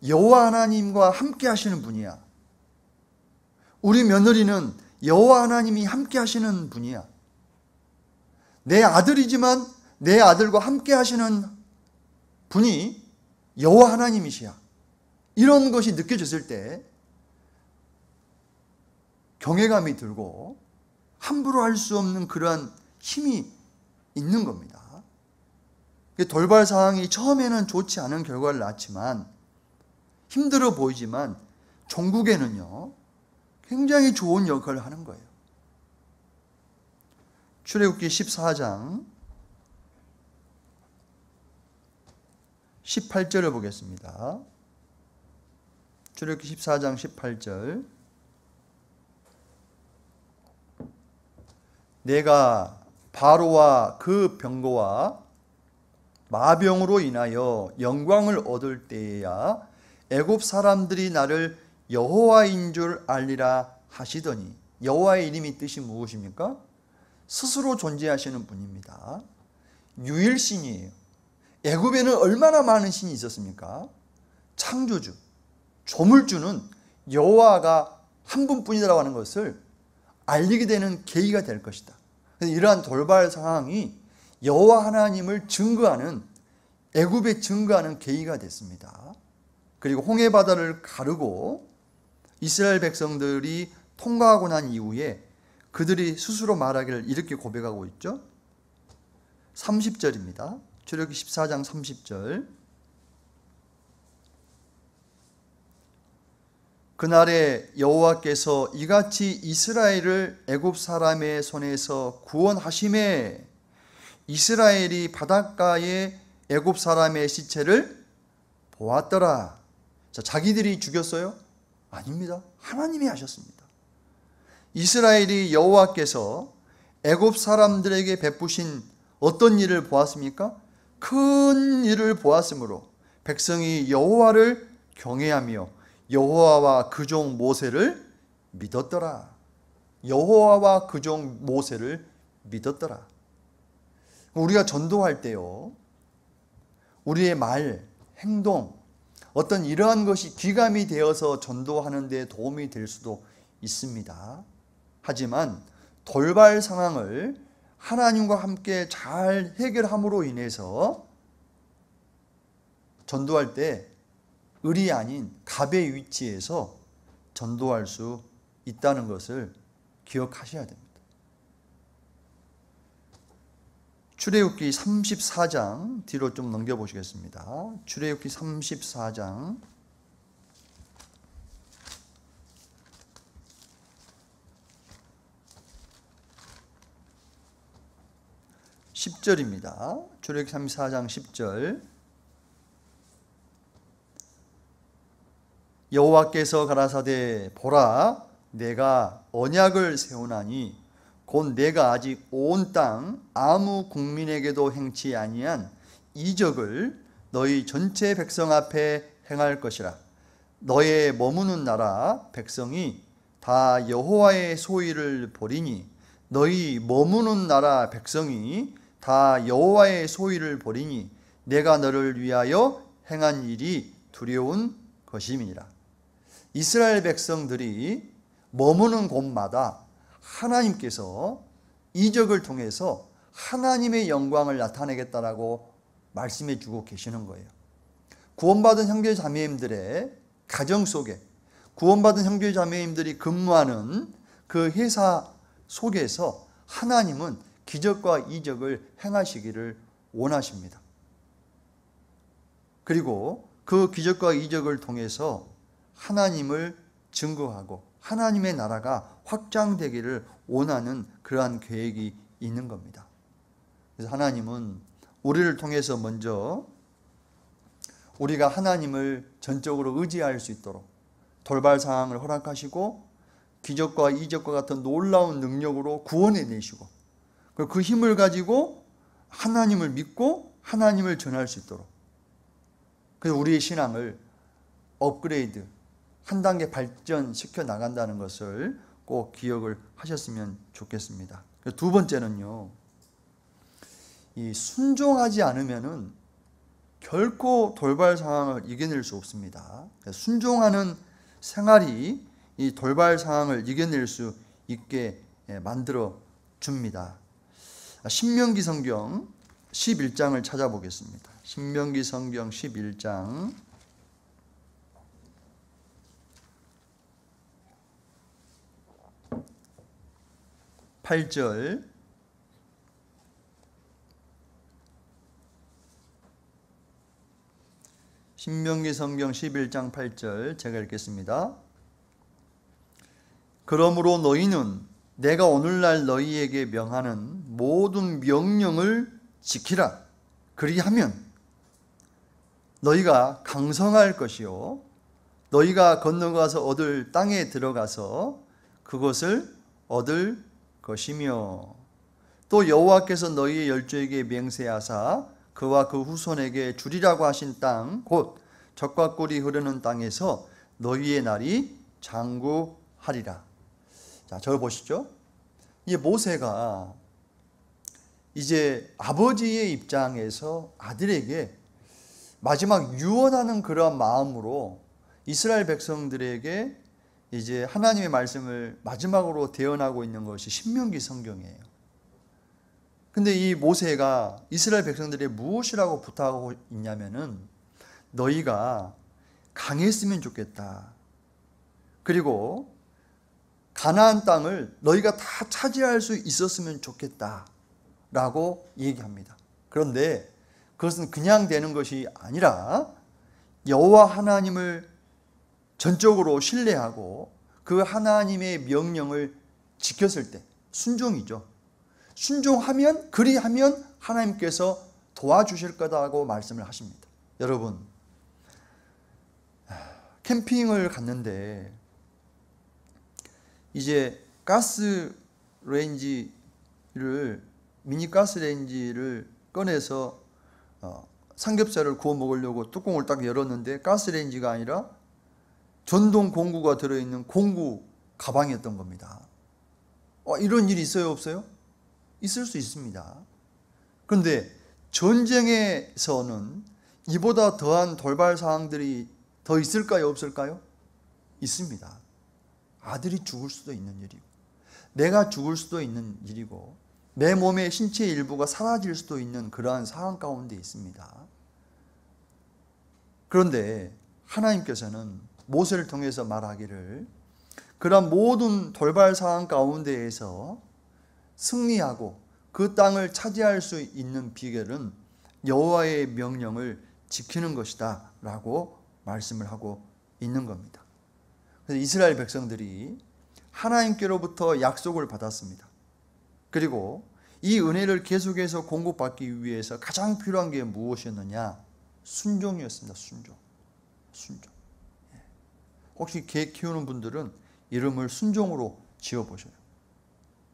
여호와 하나님과 함께 하시는 분이야. 우리 며느리는 여호와 하나님이 함께 하시는 분이야. 내 아들이지만 내 아들과 함께 하시는 분이 여호와 하나님이시야. 이런 것이 느껴졌을 때 경외감이 들고 함부로 할 수 없는 그러한 힘이 있는 겁니다. 그 돌발 상황이 처음에는 좋지 않은 결과를 낳지만 힘들어 보이지만 종국에는요 굉장히 좋은 역할을 하는 거예요. 출애굽기 14장 18절을 보겠습니다. 출애굽기 14장 18절. 내가 바로와 그 병거와 마병으로 인하여 영광을 얻을 때에야 애굽 사람들이 나를 여호와인 줄 알리라 하시더니 여호와의 이름이 뜻이 무엇입니까? 스스로 존재하시는 분입니다. 유일신이에요. 애굽에는 얼마나 많은 신이 있었습니까? 창조주, 조물주는 여호와가 한분뿐이라고 하는 것을 알리게 되는 계기가 될 것이다. 이러한 돌발 상황이 여호와 하나님을 증거하는 애굽에 증거하는 계기가 됐습니다. 그리고 홍해 바다를 가르고 이스라엘 백성들이 통과하고 난 이후에 그들이 스스로 말하기를 이렇게 고백하고 있죠. 30절입니다. 출애굽기 14장 30절 그날에 여호와께서 이같이 이스라엘을 애굽 사람의 손에서 구원하심에 이스라엘이 바닷가에 애굽 사람의 시체를 보았더라. 자, 자기들이 죽였어요? 아닙니다. 하나님이 하셨습니다. 이스라엘이 여호와께서 애굽 사람들에게 베푸신 어떤 일을 보았습니까? 큰 일을 보았으므로 백성이 여호와를 경외하며 여호와와 그 종 모세를 믿었더라. 여호와와 그 종 모세를 믿었더라. 우리가 전도할 때요. 우리의 말, 행동, 어떤 이러한 것이 귀감이 되어서 전도하는 데 도움이 될 수도 있습니다. 하지만 돌발 상황을 하나님과 함께 잘 해결함으로 인해서 전도할 때 을이 아닌 갑의 위치에서 전도할 수 있다는 것을 기억하셔야 됩니다. 출애굽기 34장 뒤로 좀 넘겨 보시겠습니다. 출애굽기 34장 10절입니다. 출애굽기 34장 10절. 여호와께서 가라사대 보라 내가 언약을 세우나니 곧 내가 아직 온 땅 아무 국민에게도 행치 아니한 이적을 너희 전체 백성 앞에 행할 것이라 너의 머무는 나라 백성이 다 여호와의 소위를 보리니 너희 머무는 나라 백성이 다 여호와의 소위를 보리니 내가 너를 위하여 행한 일이 두려운 것임이니라. 이스라엘 백성들이 머무는 곳마다 하나님께서 이적을 통해서 하나님의 영광을 나타내겠다라고 말씀해 주고 계시는 거예요. 구원받은 형제 자매님들의 가정 속에 구원받은 형제 자매님들이 근무하는 그 회사 속에서 하나님은 기적과 이적을 행하시기를 원하십니다. 그리고 그 기적과 이적을 통해서 하나님을 증거하고 하나님의 나라가 확장되기를 원하는 그러한 계획이 있는 겁니다. 그래서 하나님은 우리를 통해서 먼저 우리가 하나님을 전적으로 의지할 수 있도록 돌발 상황을 허락하시고 기적과 이적과 같은 놀라운 능력으로 구원해 내시고 그 힘을 가지고 하나님을 믿고 하나님을 전할 수 있도록. 그래서 우리의 신앙을 업그레이드, 한 단계 발전시켜 나간다는 것을 꼭 기억을 하셨으면 좋겠습니다. 두 번째는요, 이 순종하지 않으면은 결코 돌발 상황을 이겨낼 수 없습니다. 순종하는 생활이 이 돌발 상황을 이겨낼 수 있게 예, 만들어 줍니다. 신명기 성경 11장을 찾아보겠습니다. 신명기 성경 11장 8절 신명기 성경 11장 8절 제가 읽겠습니다. 그러므로 너희는 내가 오늘날 너희에게 명하는 모든 명령을 지키라. 그리하면 너희가 강성할 것이요. 너희가 건너가서 얻을 땅에 들어가서 그것을 얻을 것이며 또 여호와께서 너희의 열조에게 맹세하사 그와 그 후손에게 주리라고 하신 땅곧 적과 꿀이 흐르는 땅에서 너희의 날이 장구하리라. 자, 저를 보시죠. 이 모세가 이제 아버지의 입장에서 아들에게 마지막 유언하는 그러한 마음으로 이스라엘 백성들에게 이제 하나님의 말씀을 마지막으로 대언하고 있는 것이 신명기 성경이에요. 근데 이 모세가 이스라엘 백성들이 무엇이라고 부탁하고 있냐면은 너희가 강했으면 좋겠다. 그리고 가나안 땅을 너희가 다 차지할 수 있었으면 좋겠다. 라고 얘기합니다. 그런데 그것은 그냥 되는 것이 아니라 여호와 하나님을 전적으로 신뢰하고 그 하나님의 명령을 지켰을 때 순종이죠. 순종하면 그리하면 하나님께서 도와주실 거다고 말씀을 하십니다. 여러분 캠핑을 갔는데 이제 가스 레인지를 미니 가스레인지를 꺼내서 어, 삼겹살을 구워 먹으려고 뚜껑을 딱 열었는데 가스레인지가 아니라 전동 공구가 들어있는 공구 가방이었던 겁니다. 어, 이런 일이 있어요, 없어요? 있을 수 있습니다. 그런데 전쟁에서는 이보다 더한 돌발 상황들이 더 있을까요, 없을까요? 있습니다. 아들이 죽을 수도 있는 일이고, 내가 죽을 수도 있는 일이고, 내 몸의 신체 일부가 사라질 수도 있는 그러한 상황 가운데 있습니다. 그런데 하나님께서는 모세를 통해서 말하기를 그런 모든 돌발 상황 가운데에서 승리하고 그 땅을 차지할 수 있는 비결은 여호와의 명령을 지키는 것이다라고 말씀을 하고 있는 겁니다. 그래서 이스라엘 백성들이 하나님께로부터 약속을 받았습니다. 그리고 이 은혜를 계속해서 공급받기 위해서 가장 필요한 게 무엇이었느냐? 순종이었습니다. 순종. 순종. 예. 혹시 개 키우는 분들은 이름을 순종으로 지어보셔요.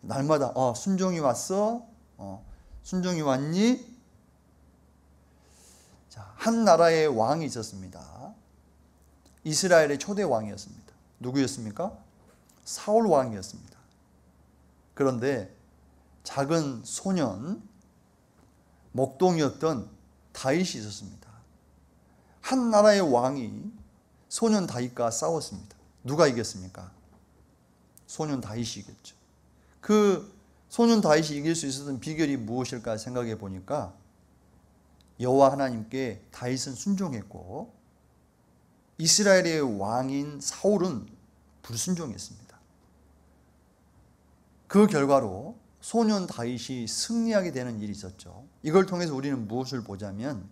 날마다, 어, 순종이 왔어? 어, 순종이 왔니? 자, 한 나라의 왕이 있었습니다. 이스라엘의 초대 왕이었습니다. 누구였습니까? 사울 왕이었습니다. 그런데 작은 소년 목동이었던 다윗이 있었습니다. 한 나라의 왕이 소년 다윗과 싸웠습니다. 누가 이겼습니까? 소년 다윗이 이겼죠. 그 소년 다윗이 이길 수 있었던 비결이 무엇일까 생각해 보니까 여호와 하나님께 다윗은 순종했고 이스라엘의 왕인 사울은 불순종했습니다. 그 결과로 소년 다윗이 승리하게 되는 일이 있었죠. 이걸 통해서 우리는 무엇을 보자면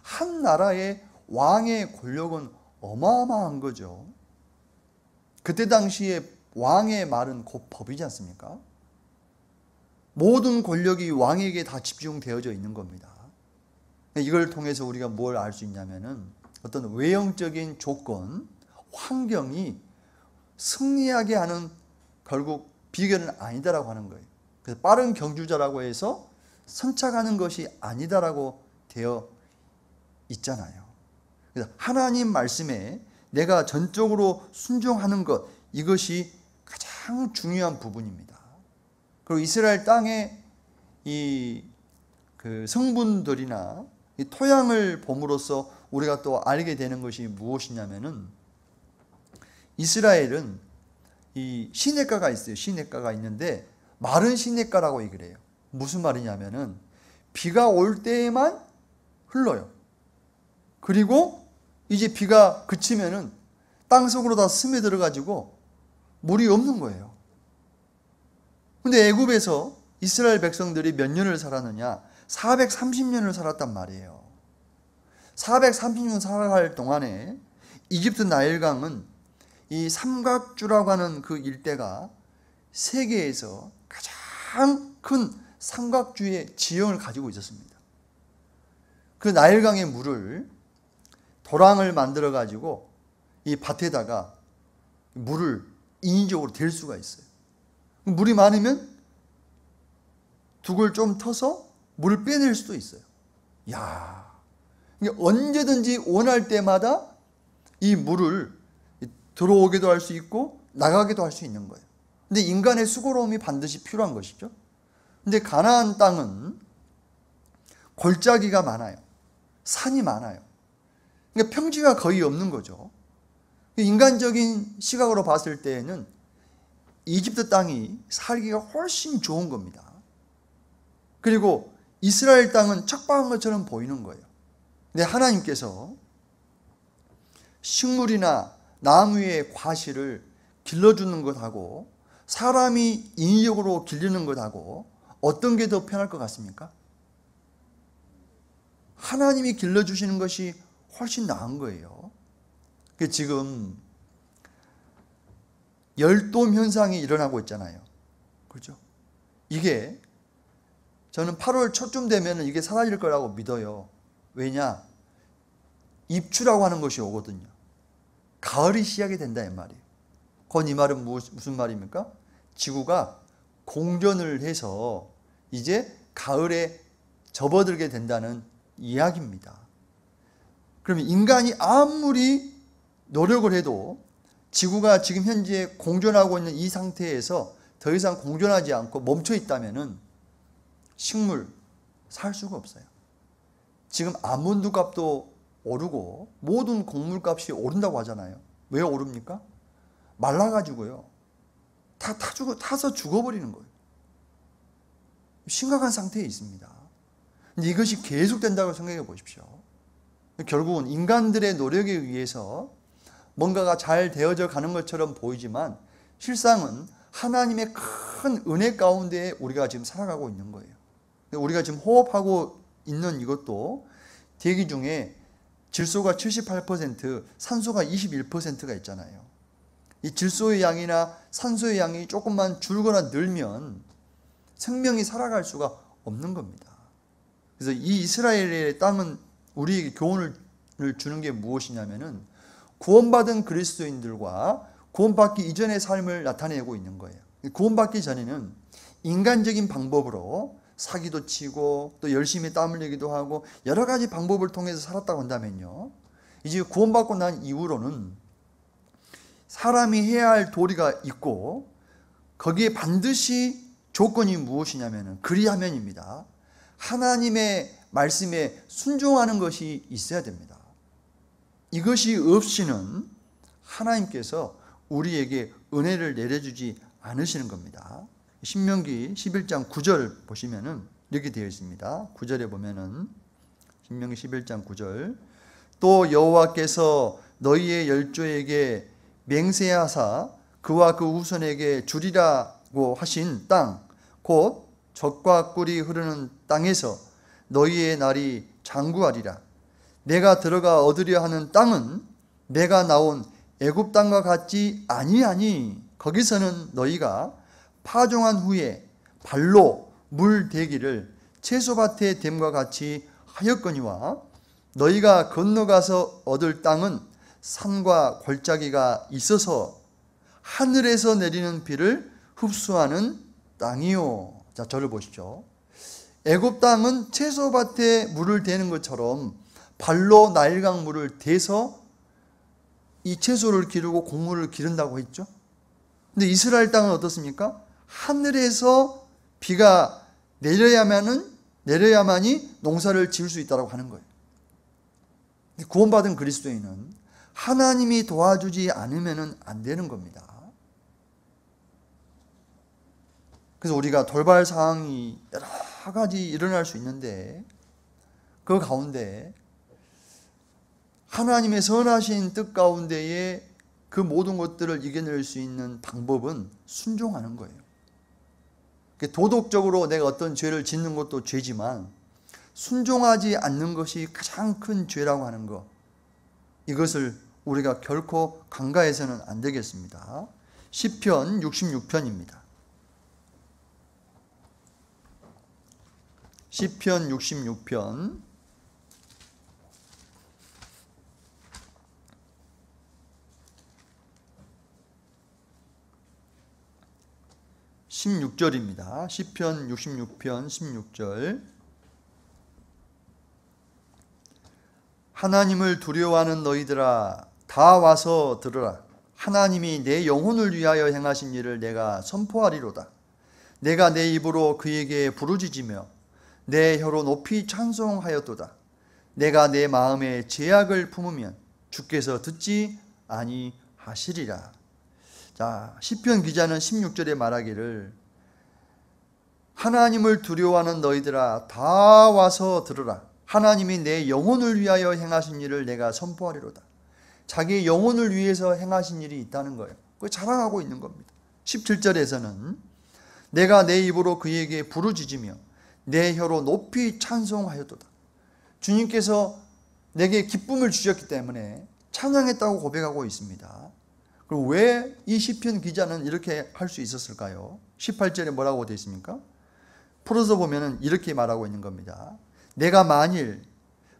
한 나라의 왕의 권력은 어마어마한 거죠. 그때 당시에 왕의 말은 곧 법이지 않습니까? 모든 권력이 왕에게 다 집중되어져 있는 겁니다. 이걸 통해서 우리가 뭘 알 수 있냐면은 어떤 외형적인 조건, 환경이 승리하게 하는 결국 비결은 아니다라고 하는 거예요. 그래서 빠른 경주자라고 해서 선착하는 것이 아니다라고 되어 있잖아요. 그래서 하나님 말씀에 내가 전적으로 순종하는 것 이것이 가장 중요한 부분입니다. 그리고 이스라엘 땅에 이그 성분들이나 이 토양을 봄으로써 우리가 또 알게 되는 것이 무엇이냐면은 이스라엘은 이 시내가가 있어요. 시내가가 있는데 마른 시냇가라고 얘기를 해요. 무슨 말이냐면은 비가 올 때에만 흘러요. 그리고 이제 비가 그치면은 땅 속으로 다 스며들어 가지고 물이 없는 거예요. 근데 애굽에서 이스라엘 백성들이 몇 년을 살았느냐? 430년을 살았단 말이에요. 430년 살아갈 동안에 이집트 나일강은 이 삼각주라고 하는 그 일대가 세계에서 가장 큰 삼각주의 지형을 가지고 있었습니다. 그 나일강의 물을 도랑을 만들어 가지고 이 밭에다가 물을 인위적으로 댈 수가 있어요. 물이 많으면 두골 좀 터서 물을 빼낼 수도 있어요. 야, 언제든지 원할 때마다 이 물을 들어오기도 할 수 있고 나가기도 할 수 있는 거예요. 근데 인간의 수고로움이 반드시 필요한 것이죠. 근데 가나안 땅은 골짜기가 많아요. 산이 많아요. 그러니까 평지가 거의 없는 거죠. 인간적인 시각으로 봤을 때에는 이집트 땅이 살기가 훨씬 좋은 겁니다. 그리고 이스라엘 땅은 척박한 것처럼 보이는 거예요. 근데 하나님께서 식물이나 나무의 과실을 길러주는 것하고 사람이 인력으로 길르는 것하고 어떤 게 더 편할 것 같습니까? 하나님이 길러주시는 것이 훨씬 나은 거예요. 그 지금 열돔 현상이 일어나고 있잖아요. 그렇죠? 이게 저는 8월 초쯤 되면 이게 사라질 거라고 믿어요. 왜냐? 입추라고 하는 것이 오거든요. 가을이 시작이 된다 이 말이에요. 건이 말은 무슨 말입니까? 지구가 공전을 해서 이제 가을에 접어들게 된다는 이야기입니다. 그러면 인간이 아무리 노력을 해도 지구가 지금 현재 공존하고 있는 이 상태에서 더 이상 공존하지 않고 멈춰 있다면 식물 살 수가 없어요. 지금 아몬드 값도 오르고 모든 곡물 값이 오른다고 하잖아요. 왜 오릅니까? 말라가지고요. 다, 타 죽어, 타서 죽어버리는 거예요. 심각한 상태에 있습니다. 이것이 계속된다고 생각해 보십시오. 결국은 인간들의 노력에 의해서 뭔가가 잘 되어져 가는 것처럼 보이지만 실상은 하나님의 큰 은혜 가운데 우리가 지금 살아가고 있는 거예요. 우리가 지금 호흡하고 있는 이것도 대기 중에 질소가 78%, 산소가 21%가 있잖아요. 이 질소의 양이나 산소의 양이 조금만 줄거나 늘면 생명이 살아갈 수가 없는 겁니다. 그래서 이 이스라엘의 땅은 우리에게 교훈을 주는 게 무엇이냐면은 구원받은 그리스도인들과 구원받기 이전의 삶을 나타내고 있는 거예요. 구원받기 전에는 인간적인 방법으로 사기도 치고 또 열심히 땀 흘리기도 하고 여러 가지 방법을 통해서 살았다고 한다면요. 이제 구원받고 난 이후로는 사람이 해야 할 도리가 있고 거기에 반드시 조건이 무엇이냐면 그리하면입니다. 하나님의 말씀에 순종하는 것이 있어야 됩니다. 이것이 없이는 하나님께서 우리에게 은혜를 내려주지 않으시는 겁니다. 신명기 11장 9절 보시면은 이렇게 되어 있습니다. 9절에 보면은 신명기 11장 9절 또 여호와께서 너희의 열조에게 맹세하사 그와 그 후손에게 주리라고 하신 땅, 곧 적과 꿀이 흐르는 땅에서 너희의 날이 장구하리라. 내가 들어가 얻으려 하는 땅은 내가 나온 애굽 땅과 같지 아니하니 거기서는 너희가 파종한 후에 발로 물 대기를 채소밭의 댐과 같이 하였거니와 너희가 건너가서 얻을 땅은 산과 골짜기가 있어서 하늘에서 내리는 비를 흡수하는 땅이요. 자, 저를 보시오 애굽 땅은 채소밭에 물을 대는 것처럼 발로 나일강 물을 대서 이 채소를 기르고 곡물을 기른다고 했죠. 근데 이스라엘 땅은 어떻습니까? 하늘에서 비가 내려야만은 내려야만이 농사를 지을 수 있다라고 하는 거예요. 구원받은 그리스도인은 하나님이 도와주지 않으면 안 되는 겁니다. 그래서 우리가 돌발 상황이 여러 가지 일어날 수 있는데 그 가운데 하나님의 선하신 뜻 가운데에 그 모든 것들을 이겨낼 수 있는 방법은 순종하는 거예요. 도덕적으로 내가 어떤 죄를 짓는 것도 죄지만 순종하지 않는 것이 가장 큰 죄라고 하는 것. 이것을 우리가 결코 간과해서는 안 되겠습니다. 10편 66편입니다. 10편 66편 16절입니다. 10편 66편 16절 하나님을 두려워하는 너희들아 다 와서 들으라. 하나님이 내 영혼을 위하여 행하신 일을 내가 선포하리로다. 내가 내 입으로 그에게 부르짖으며 내 혀로 높이 찬송하였도다. 내가 내 마음에 죄악을 품으면 주께서 듣지 아니하시리라. 자, 시편 기자는 16절에 말하기를 하나님을 두려워하는 너희들아 다 와서 들으라. 하나님이 내 영혼을 위하여 행하신 일을 내가 선포하리로다. 자기의 영혼을 위해서 행하신 일이 있다는 거예요. 그 자랑하고 있는 겁니다. 17절에서는 내가 내 입으로 그에게 부르짖으며 내 혀로 높이 찬송하였도다. 주님께서 내게 기쁨을 주셨기 때문에 찬양했다고 고백하고 있습니다. 그럼 왜 이 시편 기자는 이렇게 할 수 있었을까요? 18절에 뭐라고 되어 있습니까? 풀어서 보면 이렇게 말하고 있는 겁니다. 내가 만일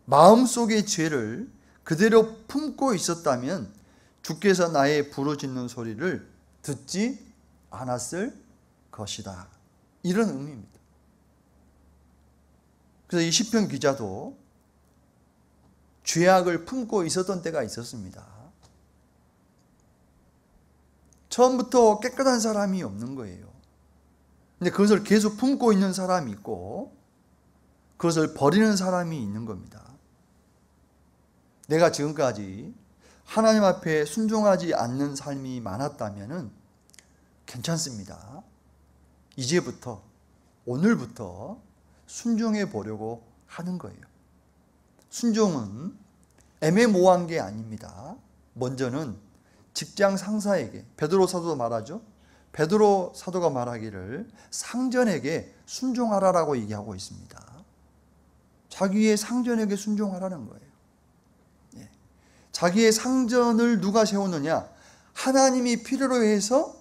마음속의 죄를 그대로 품고 있었다면 주께서 나의 부르짖는 소리를 듣지 않았을 것이다. 이런 의미입니다. 그래서 이 시편 기자도 죄악을 품고 있었던 때가 있었습니다. 처음부터 깨끗한 사람이 없는 거예요. 근데 그것을 계속 품고 있는 사람이 있고 그것을 버리는 사람이 있는 겁니다. 내가 지금까지 하나님 앞에 순종하지 않는 삶이 많았다면 괜찮습니다. 이제부터 오늘부터 순종해 보려고 하는 거예요. 순종은 애매모호한 게 아닙니다. 먼저는 직장 상사에게 베드로 사도도 말하죠. 베드로 사도가 말하기를 상전에게 순종하라라고 얘기하고 있습니다. 자기의 상전에게 순종하라는 거예요. 자기의 상전을 누가 세우느냐? 하나님이 필요로 해서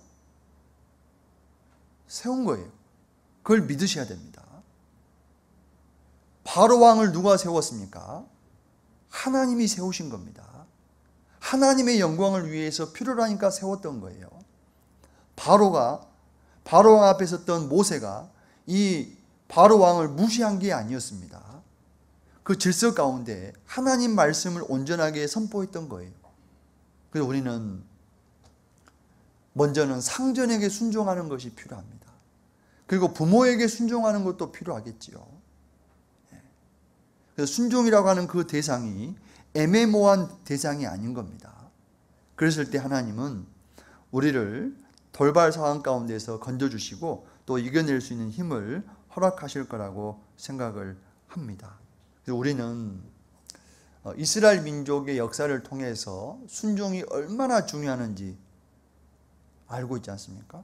세운 거예요. 그걸 믿으셔야 됩니다. 바로 왕을 누가 세웠습니까? 하나님이 세우신 겁니다. 하나님의 영광을 위해서 필요라니까 세웠던 거예요. 바로가 바로 왕 앞에 섰던 모세가 이 바로 왕을 무시한 게 아니었습니다. 그 질서 가운데 하나님 말씀을 온전하게 선포했던 거예요. 그래서 우리는 먼저는 상전에게 순종하는 것이 필요합니다. 그리고 부모에게 순종하는 것도 필요하겠지요. 예. 그래서 순종이라고 하는 그 대상이 애매모호한 대상이 아닌 겁니다. 그랬을 때 하나님은 우리를 돌발 상황 가운데서 건져주시고 또 이겨낼 수 있는 힘을 허락하실 거라고 생각을 합니다. 우리는 어, 이스라엘 민족의 역사를 통해서 순종이 얼마나 중요한지 알고 있지 않습니까?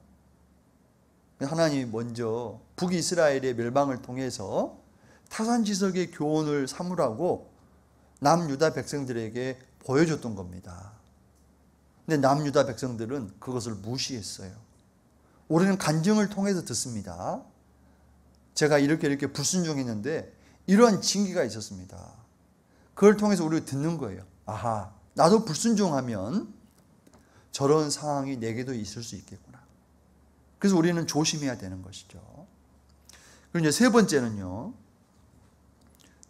하나님이 먼저 북이스라엘의 멸망을 통해서 타산지석의 교훈을 삼으라고 남유다 백성들에게 보여줬던 겁니다. 근데 남유다 백성들은 그것을 무시했어요. 우리는 간증을 통해서 듣습니다. 제가 이렇게 이렇게 불순종했는데 이러한 징계가 있었습니다. 그걸 통해서 우리가 듣는 거예요. 아하, 나도 불순종하면 저런 상황이 내게도 있을 수 있겠구나. 그래서 우리는 조심해야 되는 것이죠. 그리고 이제 세 번째는요.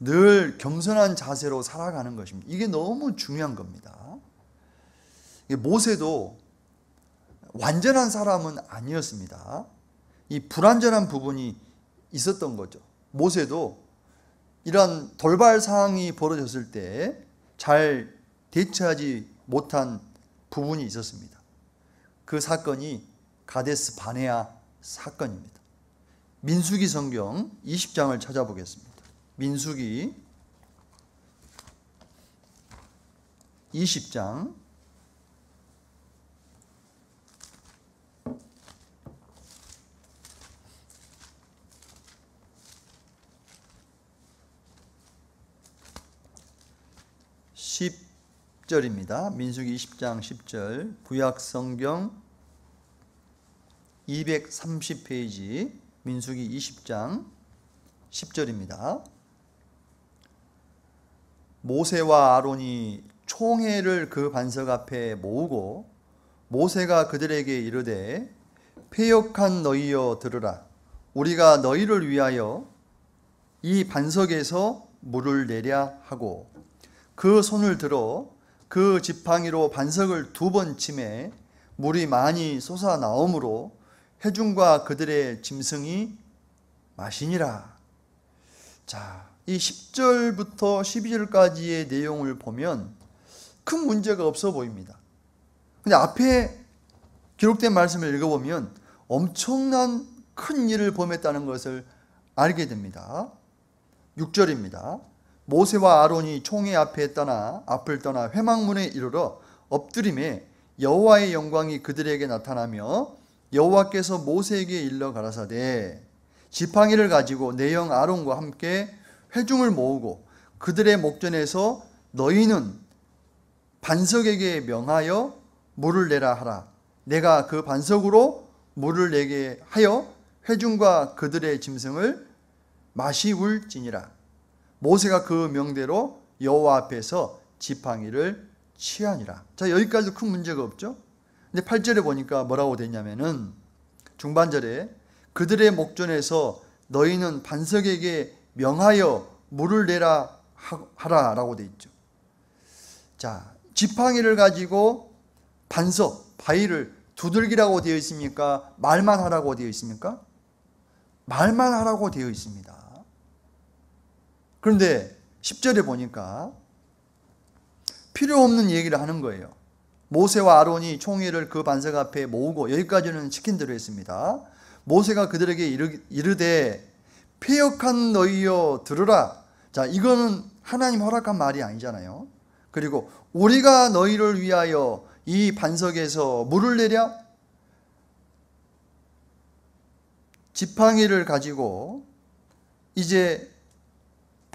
늘 겸손한 자세로 살아가는 것입니다. 이게 너무 중요한 겁니다. 모세도 완전한 사람은 아니었습니다. 이 불완전한 부분이 있었던 거죠. 모세도 이런 돌발 상황이 벌어졌을 때 잘 대처하지 못한 부분이 있었습니다. 그 사건이 가데스 바네아 사건입니다. 민수기 성경 20장을 찾아보겠습니다. 민수기 20장 10절입니다. 민수기 20장 10절 구약 성경 230페이지 민수기 20장 10절입니다. 모세와 아론이 총회를 그 반석 앞에 모으고 모세가 그들에게 이르되 폐역한 너희여 들으라 우리가 너희를 위하여 이 반석에서 물을 내랴 하고 그 손을 들어 그 지팡이로 반석을 두 번 치매 물이 많이 솟아 나오므로 해중과 그들의 짐승이 마시니라. 자, 이 10절부터 12절까지의 내용을 보면 큰 문제가 없어 보입니다. 근데 앞에 기록된 말씀을 읽어보면 엄청난 큰 일을 범했다는 것을 알게 됩니다. 6절입니다. 모세와 아론이 총회 앞에 떠나 앞을 떠나 회막문에 이르러 엎드림에 여호와의 영광이 그들에게 나타나며 여호와께서 모세에게 일러 가라사대 지팡이를 가지고 내 형 아론과 함께 회중을 모으고 그들의 목전에서 너희는 반석에게 명하여 물을 내라 하라 내가 그 반석으로 물을 내게 하여 회중과 그들의 짐승을 마시울지니라 모세가 그 명대로 여호와 앞에서 지팡이를 취하니라. 자, 여기까지도 큰 문제가 없죠? 근데 8절에 보니까 뭐라고 되냐면은 중반절에 그들의 목전에서 너희는 반석에게 명하여 물을 내라 하라라고 돼 있죠. 자, 지팡이를 가지고 반석, 바위를 두들기라고 되어 있습니까? 말만 하라고 되어 있습니까? 말만 하라고 되어 있습니다. 그런데 10절에 보니까 필요 없는 얘기를 하는 거예요. 모세와 아론이 총회를 그 반석 앞에 모으고 여기까지는 시킨 대로 했습니다. 모세가 그들에게 이르되 폐역한 너희여 들으라. 자, 이거는 하나님 허락한 말이 아니잖아요. 그리고 우리가 너희를 위하여 이 반석에서 물을 내려 지팡이를 가지고 이제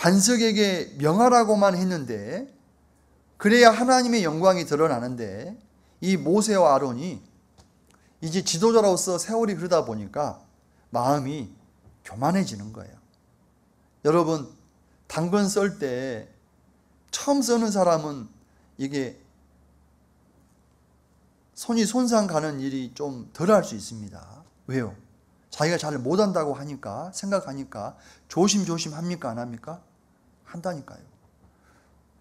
반석에게 명하라고만 했는데 그래야 하나님의 영광이 드러나는데 이 모세와 아론이 이제 지도자로서 세월이 흐르다 보니까 마음이 교만해지는 거예요. 여러분, 당근 썰 때 처음 써는 사람은 이게 손이 손상 가는 일이 좀 덜할 수 있습니다. 왜요? 자기가 잘 못한다고 하니까, 생각하니까 조심조심 합니까? 안 합니까? 한다니까요.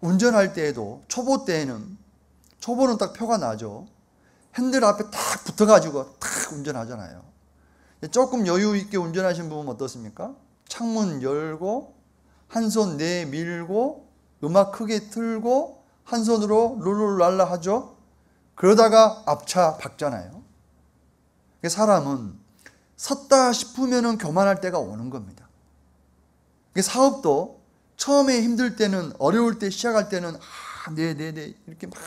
운전할 때에도 초보 때에는 초보는 딱 표가 나죠. 핸들 앞에 딱 붙어가지고 탁 운전하잖아요. 조금 여유 있게 운전하신 분은 어떻습니까? 창문 열고 한 손 내밀고 음악 크게 틀고 한 손으로 룰루랄라 하죠. 그러다가 앞차 박잖아요. 그 사람은 섰다 싶으면 교만할 때가 오는 겁니다. 그 사업도 처음에 힘들 때는 어려울 때 시작할 때는 아, 네, 네, 네 이렇게 막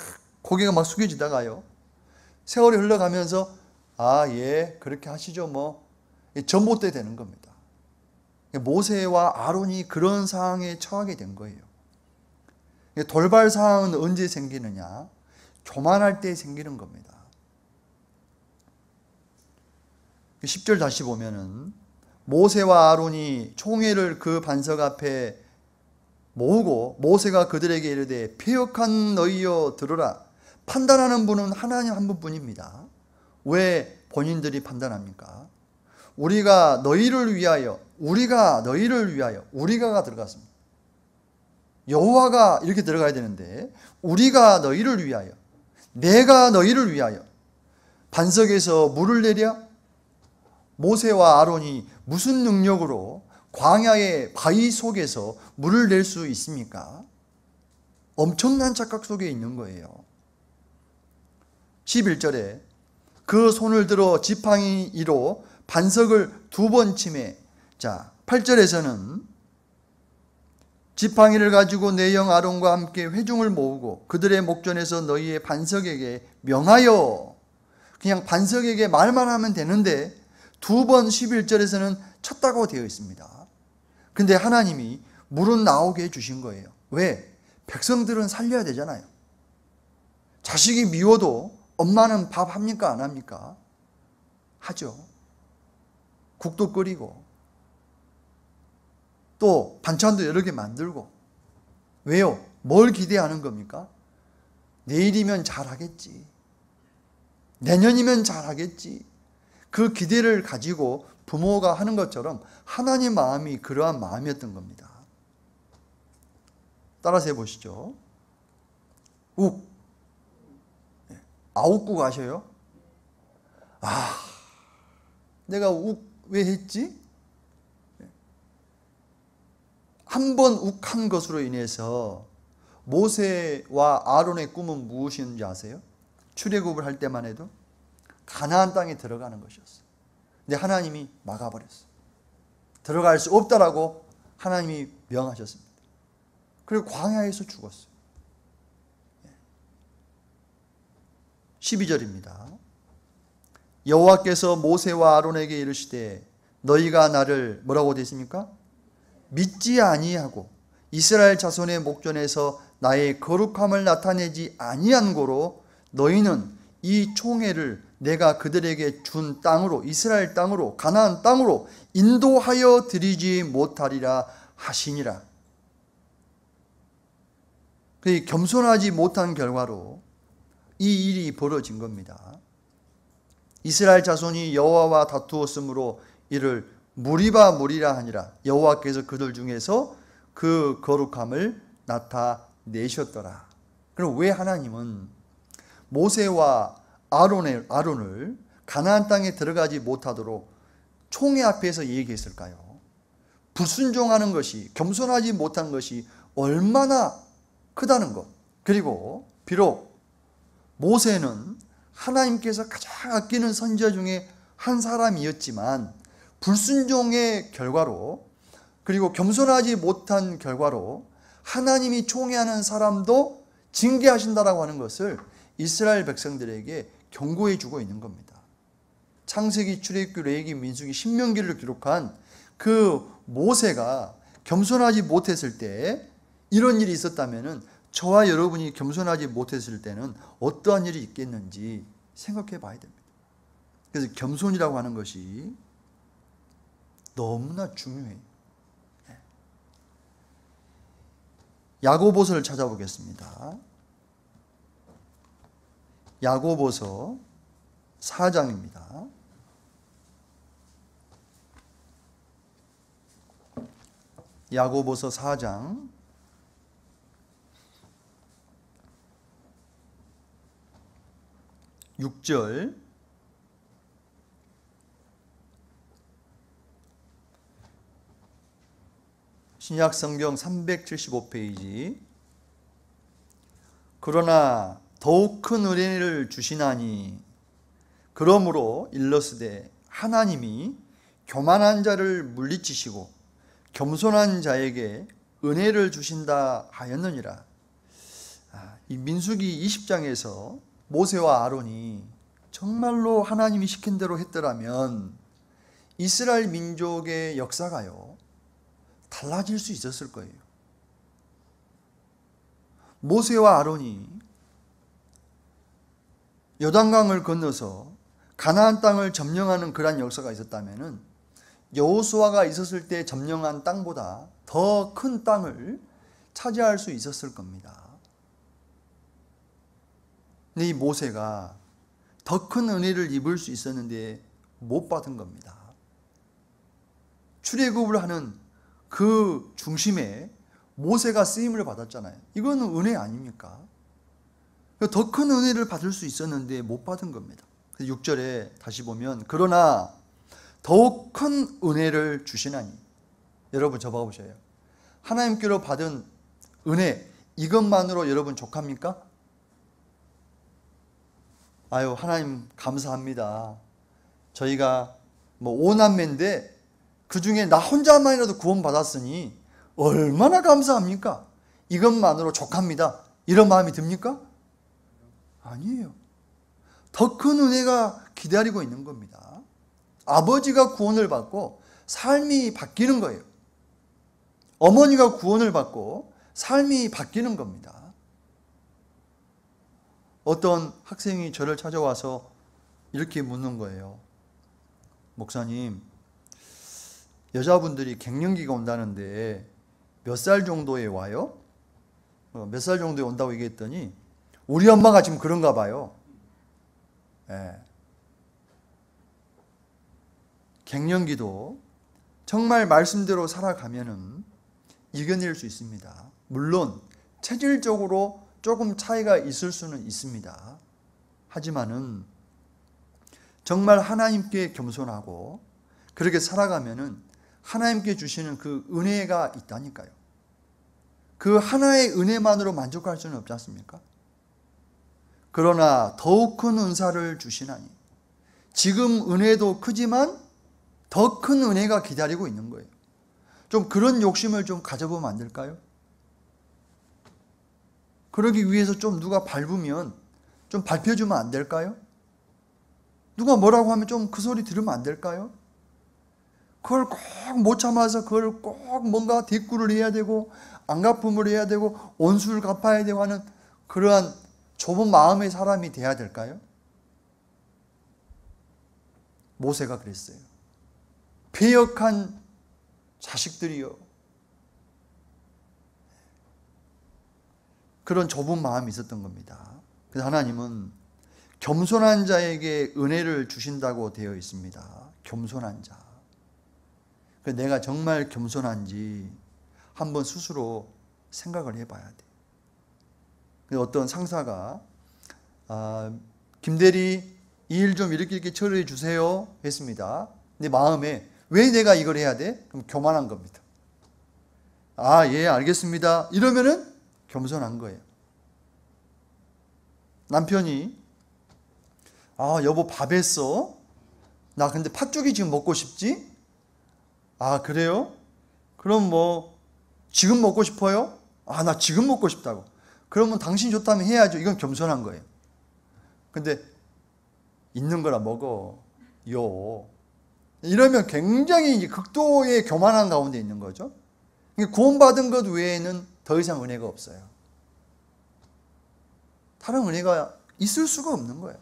고개가 막 숙여지다가요. 세월이 흘러가면서 아, 예, 그렇게 하시죠 뭐 전봇대 되는 겁니다. 모세와 아론이 그런 상황에 처하게 된 거예요. 돌발 상황은 언제 생기느냐? 교만할 때 생기는 겁니다. 10절 다시 보면은 모세와 아론이 총회를 그 반석 앞에 모으고 모세가 그들에게 이르되 폐역한 너희여 들으라 판단하는 분은 하나님 한 분뿐입니다. 왜 본인들이 판단합니까? 우리가 너희를 위하여 우리가 너희를 위하여 우리가가 들어갔습니다. 여호와가 이렇게 들어가야 되는데 우리가 너희를 위하여 내가 너희를 위하여 반석에서 물을 내랴 모세와 아론이 무슨 능력으로 광야의 바위 속에서 물을 낼 수 있습니까? 엄청난 착각 속에 있는 거예요. 11절에 그 손을 들어 지팡이로 반석을 두 번 침해. 자, 8절에서는 지팡이를 가지고 내영 아론과 함께 회중을 모으고 그들의 목전에서 너희의 반석에게 명하여 그냥 반석에게 말만 하면 되는데 두 번 11절에서는 쳤다고 되어 있습니다. 근데 하나님이 물은 나오게 해주신 거예요. 왜? 백성들은 살려야 되잖아요. 자식이 미워도 엄마는 밥 합니까? 안 합니까? 하죠. 국도 끓이고, 또 반찬도 여러 개 만들고. 왜요? 뭘 기대하는 겁니까? 내일이면 잘하겠지. 내년이면 잘하겠지. 그 기대를 가지고 부모가 하는 것처럼 하나님 마음이 그러한 마음이었던 겁니다. 따라서 해보시죠. 욱. 예. 아욱구 가셔요? 아, 내가 욱 왜 했지? 예. 한번 욱한 것으로 인해서 모세와 아론의 꿈은 무엇이지 아세요? 출애굽을 할 때만 해도 가나안 땅에 들어가는 것이었어요. 근데 하나님이 막아버렸어요. 들어갈 수 없다라고 하나님이 명하셨습니다. 그리고 광야에서 죽었어요. 12절입니다. 예. 여호와께서 모세와 아론에게 이르시되 너희가 나를 뭐라고 되어 니까 믿지 아니하고 이스라엘 자손의 목전에서 나의 거룩함을 나타내지 아니한 고로 너희는 이 총애를 내가 그들에게 준 땅으로 이스라엘 땅으로 가나안 땅으로 인도하여 드리지 못하리라 하시니라. 그 겸손하지 못한 결과로 이 일이 벌어진 겁니다. 이스라엘 자손이 여호와와 다투었으므로 이를 무리바 무리라 하니라 여호와께서 그들 중에서 그 거룩함을 나타내셨더라. 그럼 왜 하나님은 모세와 아론의, 아론을 가나안 땅에 들어가지 못하도록 총회 앞에서 얘기했을까요? 불순종하는 것이 겸손하지 못한 것이 얼마나 크다는 것. 그리고 비록 모세는 하나님께서 가장 아끼는 선지자 중에 한 사람이었지만 불순종의 결과로 그리고 겸손하지 못한 결과로 하나님이 총애하는 사람도 징계하신다라고 하는 것을 이스라엘 백성들에게 경고해 주고 있는 겁니다. 창세기 출애굽기 레위기 민수기 신명기를 기록한 그 모세가 겸손하지 못했을 때 이런 일이 있었다면은 저와 여러분이 겸손하지 못했을 때는 어떠한 일이 있겠는지 생각해 봐야 됩니다. 그래서 겸손이라고 하는 것이 너무나 중요해요. 예. 야고보서를 찾아보겠습니다. 야고보서 4장입니다. 야고보서 4장 6절 신약성경 375페이지 그러나 더욱 큰 은혜를 주시나니 그러므로 일러스되 하나님이 교만한 자를 물리치시고 겸손한 자에게 은혜를 주신다 하였느니라. 아, 이 민수기 20장에서 모세와 아론이 정말로 하나님이 시킨 대로 했더라면 이스라엘 민족의 역사가요 달라질 수 있었을 거예요. 모세와 아론이 요단강을 건너서 가나안 땅을 점령하는 그러한 역사가 있었다면은 여호수아가 있었을 때 점령한 땅보다 더 큰 땅을 차지할 수 있었을 겁니다. 근데 이 모세가 더 큰 은혜를 입을 수 있었는데 못 받은 겁니다. 출애굽을 하는 그 중심에 모세가 쓰임을 받았잖아요. 이거는 은혜 아닙니까? 그러니까 더큰 은혜를 받을 수 있었는데 못 받은 겁니다. 6절에 다시 보면 그러나 더욱 큰 은혜를 주시나니 여러분 저 봐보세요. 하나님께로 받은 은혜 이것만으로 여러분 족합니까? 아유 하나님 감사합니다. 저희가 뭐 오남매인데 그 중에 나 혼자만이라도 구원받았으니 얼마나 감사합니까? 이것만으로 족합니다. 이런 마음이 듭니까? 아니에요. 더 큰 은혜가 기다리고 있는 겁니다. 아버지가 구원을 받고 삶이 바뀌는 거예요. 어머니가 구원을 받고 삶이 바뀌는 겁니다. 어떤 학생이 저를 찾아와서 이렇게 묻는 거예요. 목사님, 여자분들이 갱년기가 온다는데 몇 살 정도에 와요? 어, 몇살 정도에 온다고 얘기했더니 우리 엄마가 지금 그런가 봐요. 예. 갱년기도 정말 말씀대로 살아가면은 이겨낼 수 있습니다. 물론 체질적으로 조금 차이가 있을 수는 있습니다. 하지만은 정말 하나님께 겸손하고 그렇게 살아가면은 하나님께 주시는 그 은혜가 있다니까요. 그 하나의 은혜만으로 만족할 수는 없지 않습니까? 그러나 더욱 큰 은사를 주시나니 지금 은혜도 크지만 더 큰 은혜가 기다리고 있는 거예요. 좀 그런 욕심을 좀 가져보면 안 될까요? 그러기 위해서 좀 누가 밟으면 좀 밟혀주면 안 될까요? 누가 뭐라고 하면 좀 그 소리 들으면 안 될까요? 그걸 꼭 못 참아서 그걸 꼭 뭔가 대꾸를 해야 되고 안갚음을 해야 되고 원수를 갚아야 되고 하는 그러한 좁은 마음의 사람이 돼야 될까요? 모세가 그랬어요. 배역한 자식들이요. 그런 좁은 마음이 있었던 겁니다. 그래서 하나님은 겸손한 자에게 은혜를 주신다고 되어 있습니다. 겸손한 자. 내가 정말 겸손한지 한번 스스로 생각을 해봐야 돼. 그 어떤 상사가 아, 김 대리 이 일좀 이렇게 이렇게 처리해 주세요 했습니다. 내 마음에 왜 내가 이걸 해야 돼? 그럼 교만한 겁니다. 아, 예, 알겠습니다. 이러면은 겸손한 거예요. 남편이 아, 여보 밥 했어? 나 근데 팥죽이 지금 먹고 싶지? 아, 그래요? 그럼 뭐 지금 먹고 싶어요? 아, 나 지금 먹고 싶다고. 그러면 당신 좋다면 해야죠. 이건 겸손한 거예요. 근데 있는 거라 먹어. 요. 이러면 굉장히 극도의 교만한 가운데 있는 거죠. 구원받은 것 외에는 더 이상 은혜가 없어요. 다른 은혜가 있을 수가 없는 거예요.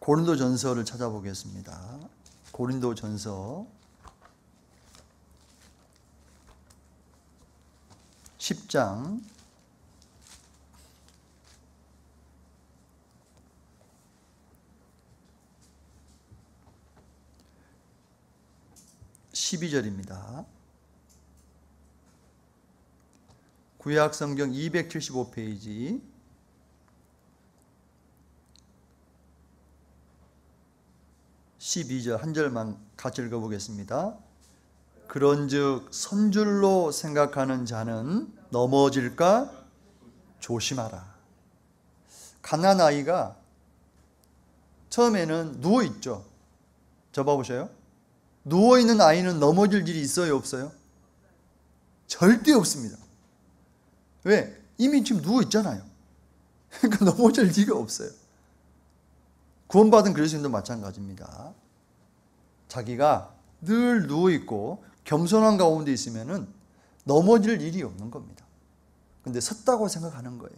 고린도 전서를 찾아보겠습니다. 고린도전서 10장 12절입니다. 구약성경 275페이지 12절 한 절만 같이 읽어보겠습니다. 그런즉 선줄로 생각하는 자는 넘어질까 조심하라. 가난 아이가 처음에는 누워 있죠. 접어 보세요. 누워 있는 아이는 넘어질 일이 있어요, 없어요? 절대 없습니다. 왜? 이미 지금 누워 있잖아요. 그러니까 넘어질 일이 없어요. 구원받은 그리스도인도 마찬가지입니다. 자기가 늘 누워 있고 겸손한 가운데 있으면은 넘어질 일이 없는 겁니다. 근데 섰다고 생각하는 거예요.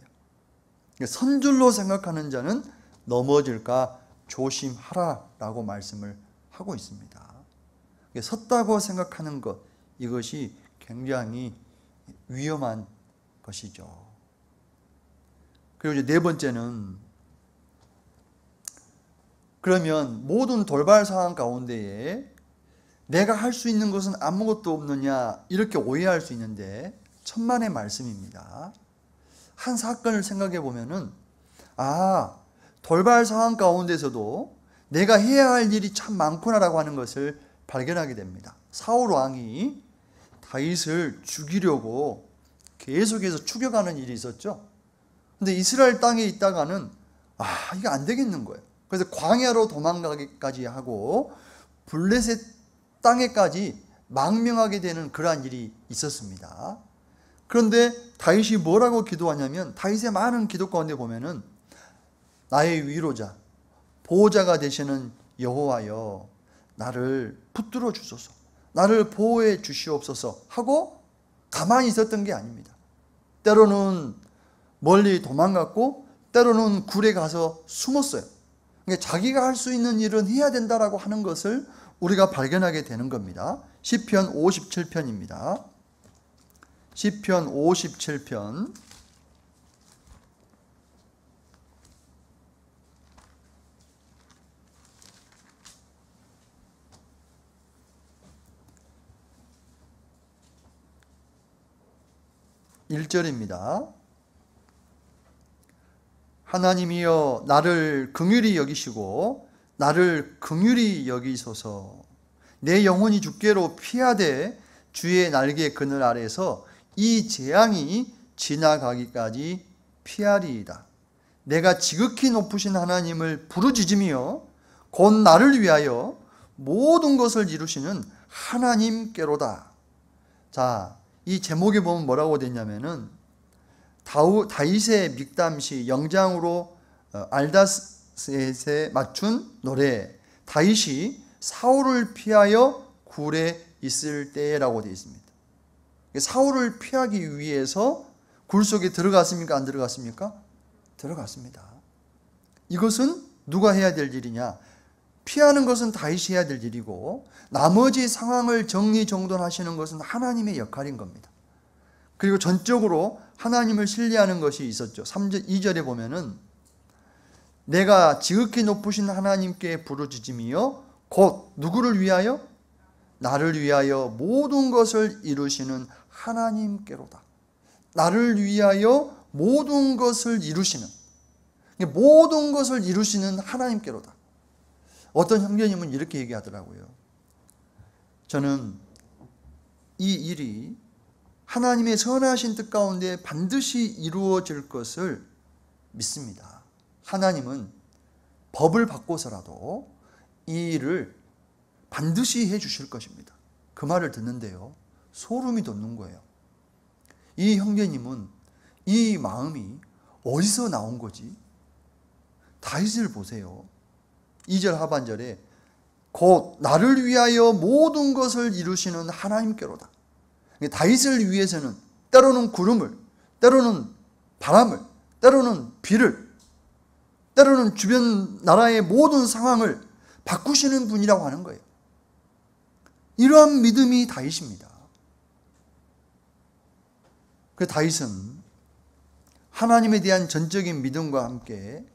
그러니까 선줄로 생각하는 자는 넘어질까 조심하라라고 말씀을 하고 있습니다. 그러니까 섰다고 생각하는 것 이것이 굉장히 위험한 것이죠. 그리고 이제 네 번째는 그러면 모든 돌발 상황 가운데에 내가 할 수 있는 것은 아무것도 없느냐 이렇게 오해할 수 있는데 천만의 말씀입니다. 한 사건을 생각해 보면은 아 돌발 상황 가운데서도 내가 해야 할 일이 참 많구나라고 하는 것을 발견하게 됩니다. 사울 왕이 다윗을 죽이려고 계속해서 추격하는 일이 있었죠. 근데 이스라엘 땅에 있다가는 아 이게 안 되겠는 거예요. 그래서 광야로 도망가기까지 하고 블레셋 땅에까지 망명하게 되는 그러한 일이 있었습니다. 그런데 다윗이 뭐라고 기도하냐면 다윗의 많은 기도 가운데 보면은 나의 위로자 보호자가 되시는 여호와여 나를 붙들어 주소서 나를 보호해 주시옵소서 하고 가만히 있었던 게 아닙니다. 때로는 멀리 도망갔고 때로는 굴에 가서 숨었어요. 그러니까 자기가 할 수 있는 일은 해야 된다라고 하는 것을 우리가 발견하게 되는 겁니다. 시편 57편입니다. 시편 57편 1절입니다. 하나님이여 나를 긍휼히 여기시고 나를 긍휼히 여기소서 내 영혼이 주께로 피하되 주의 날개 그늘 아래서 이 재앙이 지나가기까지 피하리이다 내가 지극히 높으신 하나님을 부르짖으며 곧 나를 위하여 모든 것을 이루시는 하나님께로다 자, 이 제목에 보면 뭐라고 되냐면은 다우, 다윗의 믹담시 영장으로 어, 알다스에 맞춘 노래 다윗이 사울을 피하여 굴에 있을 때라고 되어 있습니다. 사울을 피하기 위해서 굴 속에 들어갔습니까? 안 들어갔습니까? 들어갔습니다. 이것은 누가 해야 될 일이냐? 피하는 것은 다윗이 해야 될 일이고 나머지 상황을 정리정돈하시는 것은 하나님의 역할인 겁니다. 그리고 전적으로 하나님을 신뢰하는 것이 있었죠. 3절 2절에 보면은 내가 지극히 높으신 하나님께 부르짖음이요 곧 누구를 위하여 나를 위하여 모든 것을 이루시는 하나님께로다. 나를 위하여 모든 것을 이루시는 모든 것을 이루시는 하나님께로다. 어떤 형제님은 이렇게 얘기하더라고요. 저는 이 일이 하나님의 선하신 뜻 가운데 반드시 이루어질 것을 믿습니다. 하나님은 법을 바꿔서라도 이 일을 반드시 해 주실 것입니다. 그 말을 듣는데요. 소름이 돋는 거예요. 이 형제님은 이 마음이 어디서 나온 거지? 다윗을 보세요. 2절 하반절에 곧 나를 위하여 모든 것을 이루시는 하나님께로다. 그러니까 다윗을 위해서는 때로는 구름을, 때로는 바람을, 때로는 비를, 때로는 주변 나라의 모든 상황을 바꾸시는 분이라고 하는 거예요. 이러한 믿음이 다윗입니다. 그 다윗은 하나님에 대한 전적인 믿음과 함께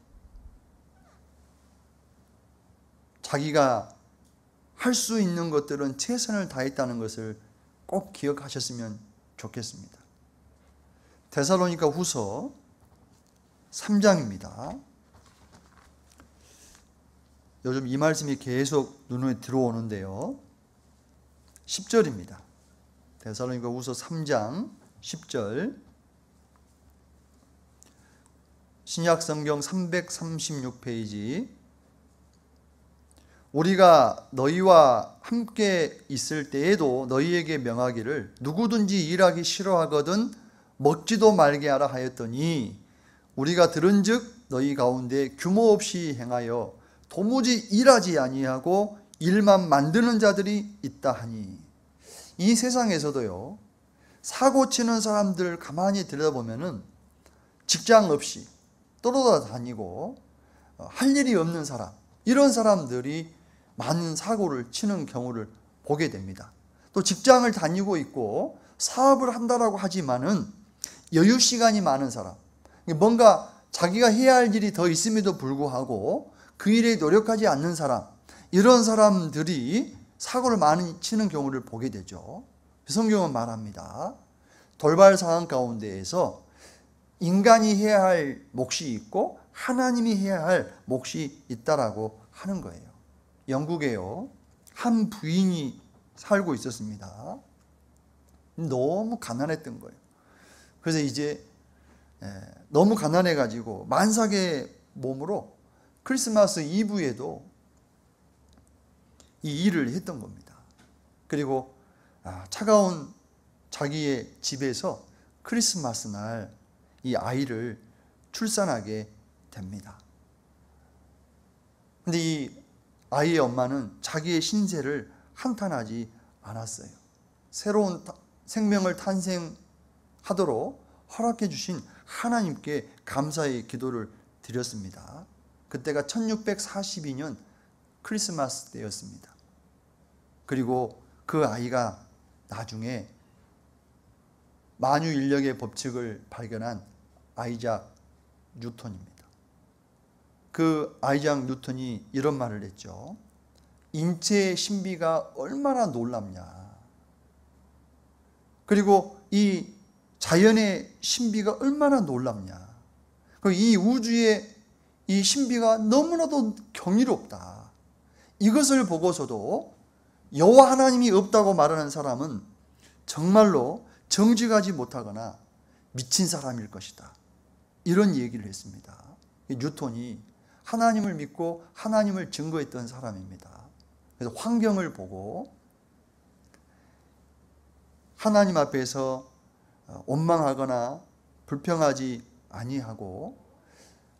자기가 할 수 있는 것들은 최선을 다했다는 것을 꼭 기억하셨으면 좋겠습니다. 데살로니가 후서 3장입니다. 요즘 이 말씀이 계속 눈에 들어오는데요. 10절입니다. 데살로니가 후서 3장 10절 신약성경 336페이지 우리가 너희와 함께 있을 때에도 너희에게 명하기를 누구든지 일하기 싫어하거든 먹지도 말게 하라 하였더니 우리가 들은즉 너희 가운데 규모 없이 행하여 도무지 일하지 아니하고 일만 만드는 자들이 있다 하니 이 세상에서도요 사고 치는 사람들 가만히 들여다보면은 직장 없이 떨어져 다니고 할 일이 없는 사람 이런 사람들이 많은 사고를 치는 경우를 보게 됩니다. 또 직장을 다니고 있고 사업을 한다라고 하지만은 여유 시간이 많은 사람, 뭔가 자기가 해야 할 일이 더 있음에도 불구하고 그 일에 노력하지 않는 사람, 이런 사람들이 사고를 많이 치는 경우를 보게 되죠. 성경은 말합니다. 돌발 상황 가운데에서 인간이 해야 할 몫이 있고 하나님이 해야 할 몫이 있다라고 하는 거예요. 영국에요. 한 부인이 살고 있었습니다. 너무 가난했던 거예요. 그래서 이제 예, 너무 가난해가지고 만삭의 몸으로 크리스마스 이브에도 이 일을 했던 겁니다. 그리고 아, 차가운 자기의 집에서 크리스마스 날 이 아이를 출산하게 됩니다. 근데 이 아이의 엄마는 자기의 신세를 한탄하지 않았어요. 새로운 생명을 탄생하도록 허락해 주신 하나님께 감사의 기도를 드렸습니다. 그때가 1642년 크리스마스 때였습니다. 그리고 그 아이가 나중에 만유 인력의 법칙을 발견한 아이작 뉴턴입니다. 그 아이작 뉴턴이 이런 말을 했죠. 인체의 신비가 얼마나 놀랍냐. 그리고 이 자연의 신비가 얼마나 놀랍냐. 그 이 우주의 이 신비가 너무나도 경이롭다. 이것을 보고서도 여호와 하나님이 없다고 말하는 사람은 정말로 정직하지 못하거나 미친 사람일 것이다. 이런 얘기를 했습니다. 뉴턴이 하나님을 믿고 하나님을 증거했던 사람입니다. 그래서 환경을 보고 하나님 앞에서 어, 원망하거나 불평하지 아니하고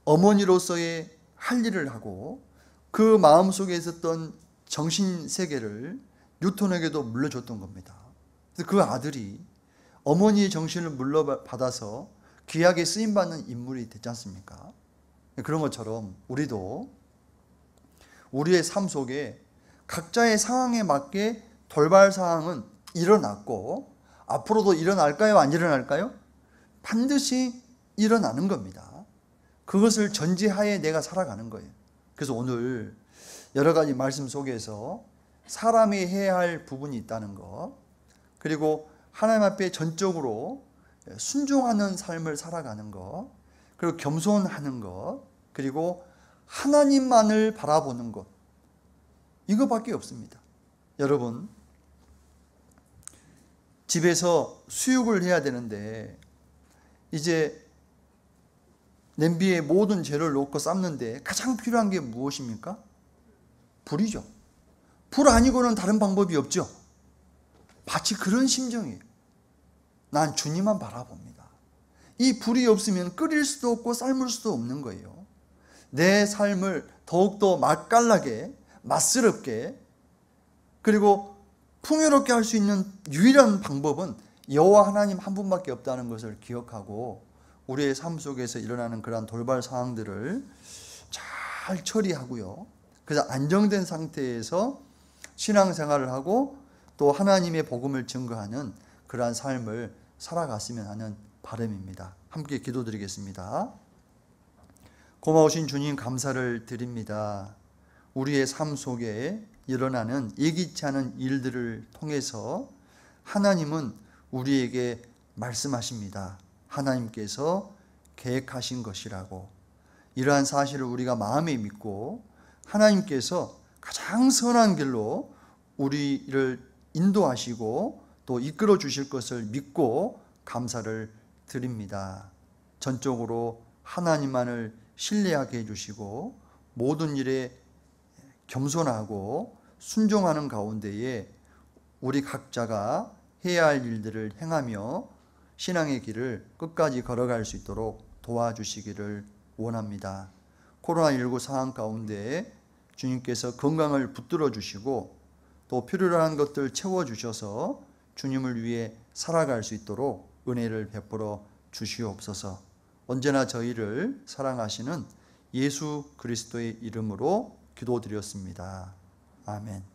어머니로서의 할 일을 하고 그 마음속에 있었던 정신 세계를 뉴턴에게도 물려줬던 겁니다. 그 아들이 어머니의 정신을 물려받아서 귀하게 쓰임받는 인물이 되지 않습니까? 그런 것처럼 우리도 우리의 삶 속에 각자의 상황에 맞게 돌발 상황은 일어났고 앞으로도 일어날까요? 안 일어날까요? 반드시 일어나는 겁니다. 그것을 전제하에 내가 살아가는 거예요. 그래서 오늘 여러 가지 말씀 속에서 사람이 해야 할 부분이 있다는 것, 그리고 하나님 앞에 전적으로 순종하는 삶을 살아가는 것, 그리고 겸손하는 것, 그리고 하나님만을 바라보는 것. 이거밖에 없습니다. 여러분, 집에서 수육을 해야 되는데, 이제 냄비에 모든 재를 넣고 삶는데 가장 필요한 게 무엇입니까? 불이죠. 불 아니고는 다른 방법이 없죠. 마치 그런 심정이에요. 난 주님만 바라봅니다. 이 불이 없으면 끓일 수도 없고 삶을 수도 없는 거예요. 내 삶을 더욱더 맛깔나게, 맛스럽게, 그리고 풍요롭게 할 수 있는 유일한 방법은 여호와 하나님 한 분밖에 없다는 것을 기억하고 우리의 삶 속에서 일어나는 그러한 돌발 상황들을 잘 처리하고요. 그래서 안정된 상태에서 신앙생활을 하고 또 하나님의 복음을 증거하는 그러한 삶을 살아갔으면 하는 바람입니다. 함께 기도드리겠습니다. 고마우신 주님 감사를 드립니다. 우리의 삶 속에 일어나는 예기치 않은 일들을 통해서 하나님은 우리에게 말씀하십니다. 하나님께서 계획하신 것이라고 이러한 사실을 우리가 마음에 믿고 하나님께서 가장 선한 길로 우리를 인도하시고 또 이끌어 주실 것을 믿고 감사를 드립니다. 전적으로 하나님만을 신뢰하게 해주시고 모든 일에 겸손하고 순종하는 가운데에 우리 각자가 해야 할 일들을 행하며 신앙의 길을 끝까지 걸어갈 수 있도록 도와주시기를 원합니다. 코로나19 상황 가운데 주님께서 건강을 붙들어 주시고 또 필요로 하 것들 채워 주셔서 주님을 위해 살아갈 수 있도록 은혜를 베풀어 주시옵소서. 언제나 저희를 사랑하시는 예수 그리스도의 이름으로 기도드렸습니다. 아멘.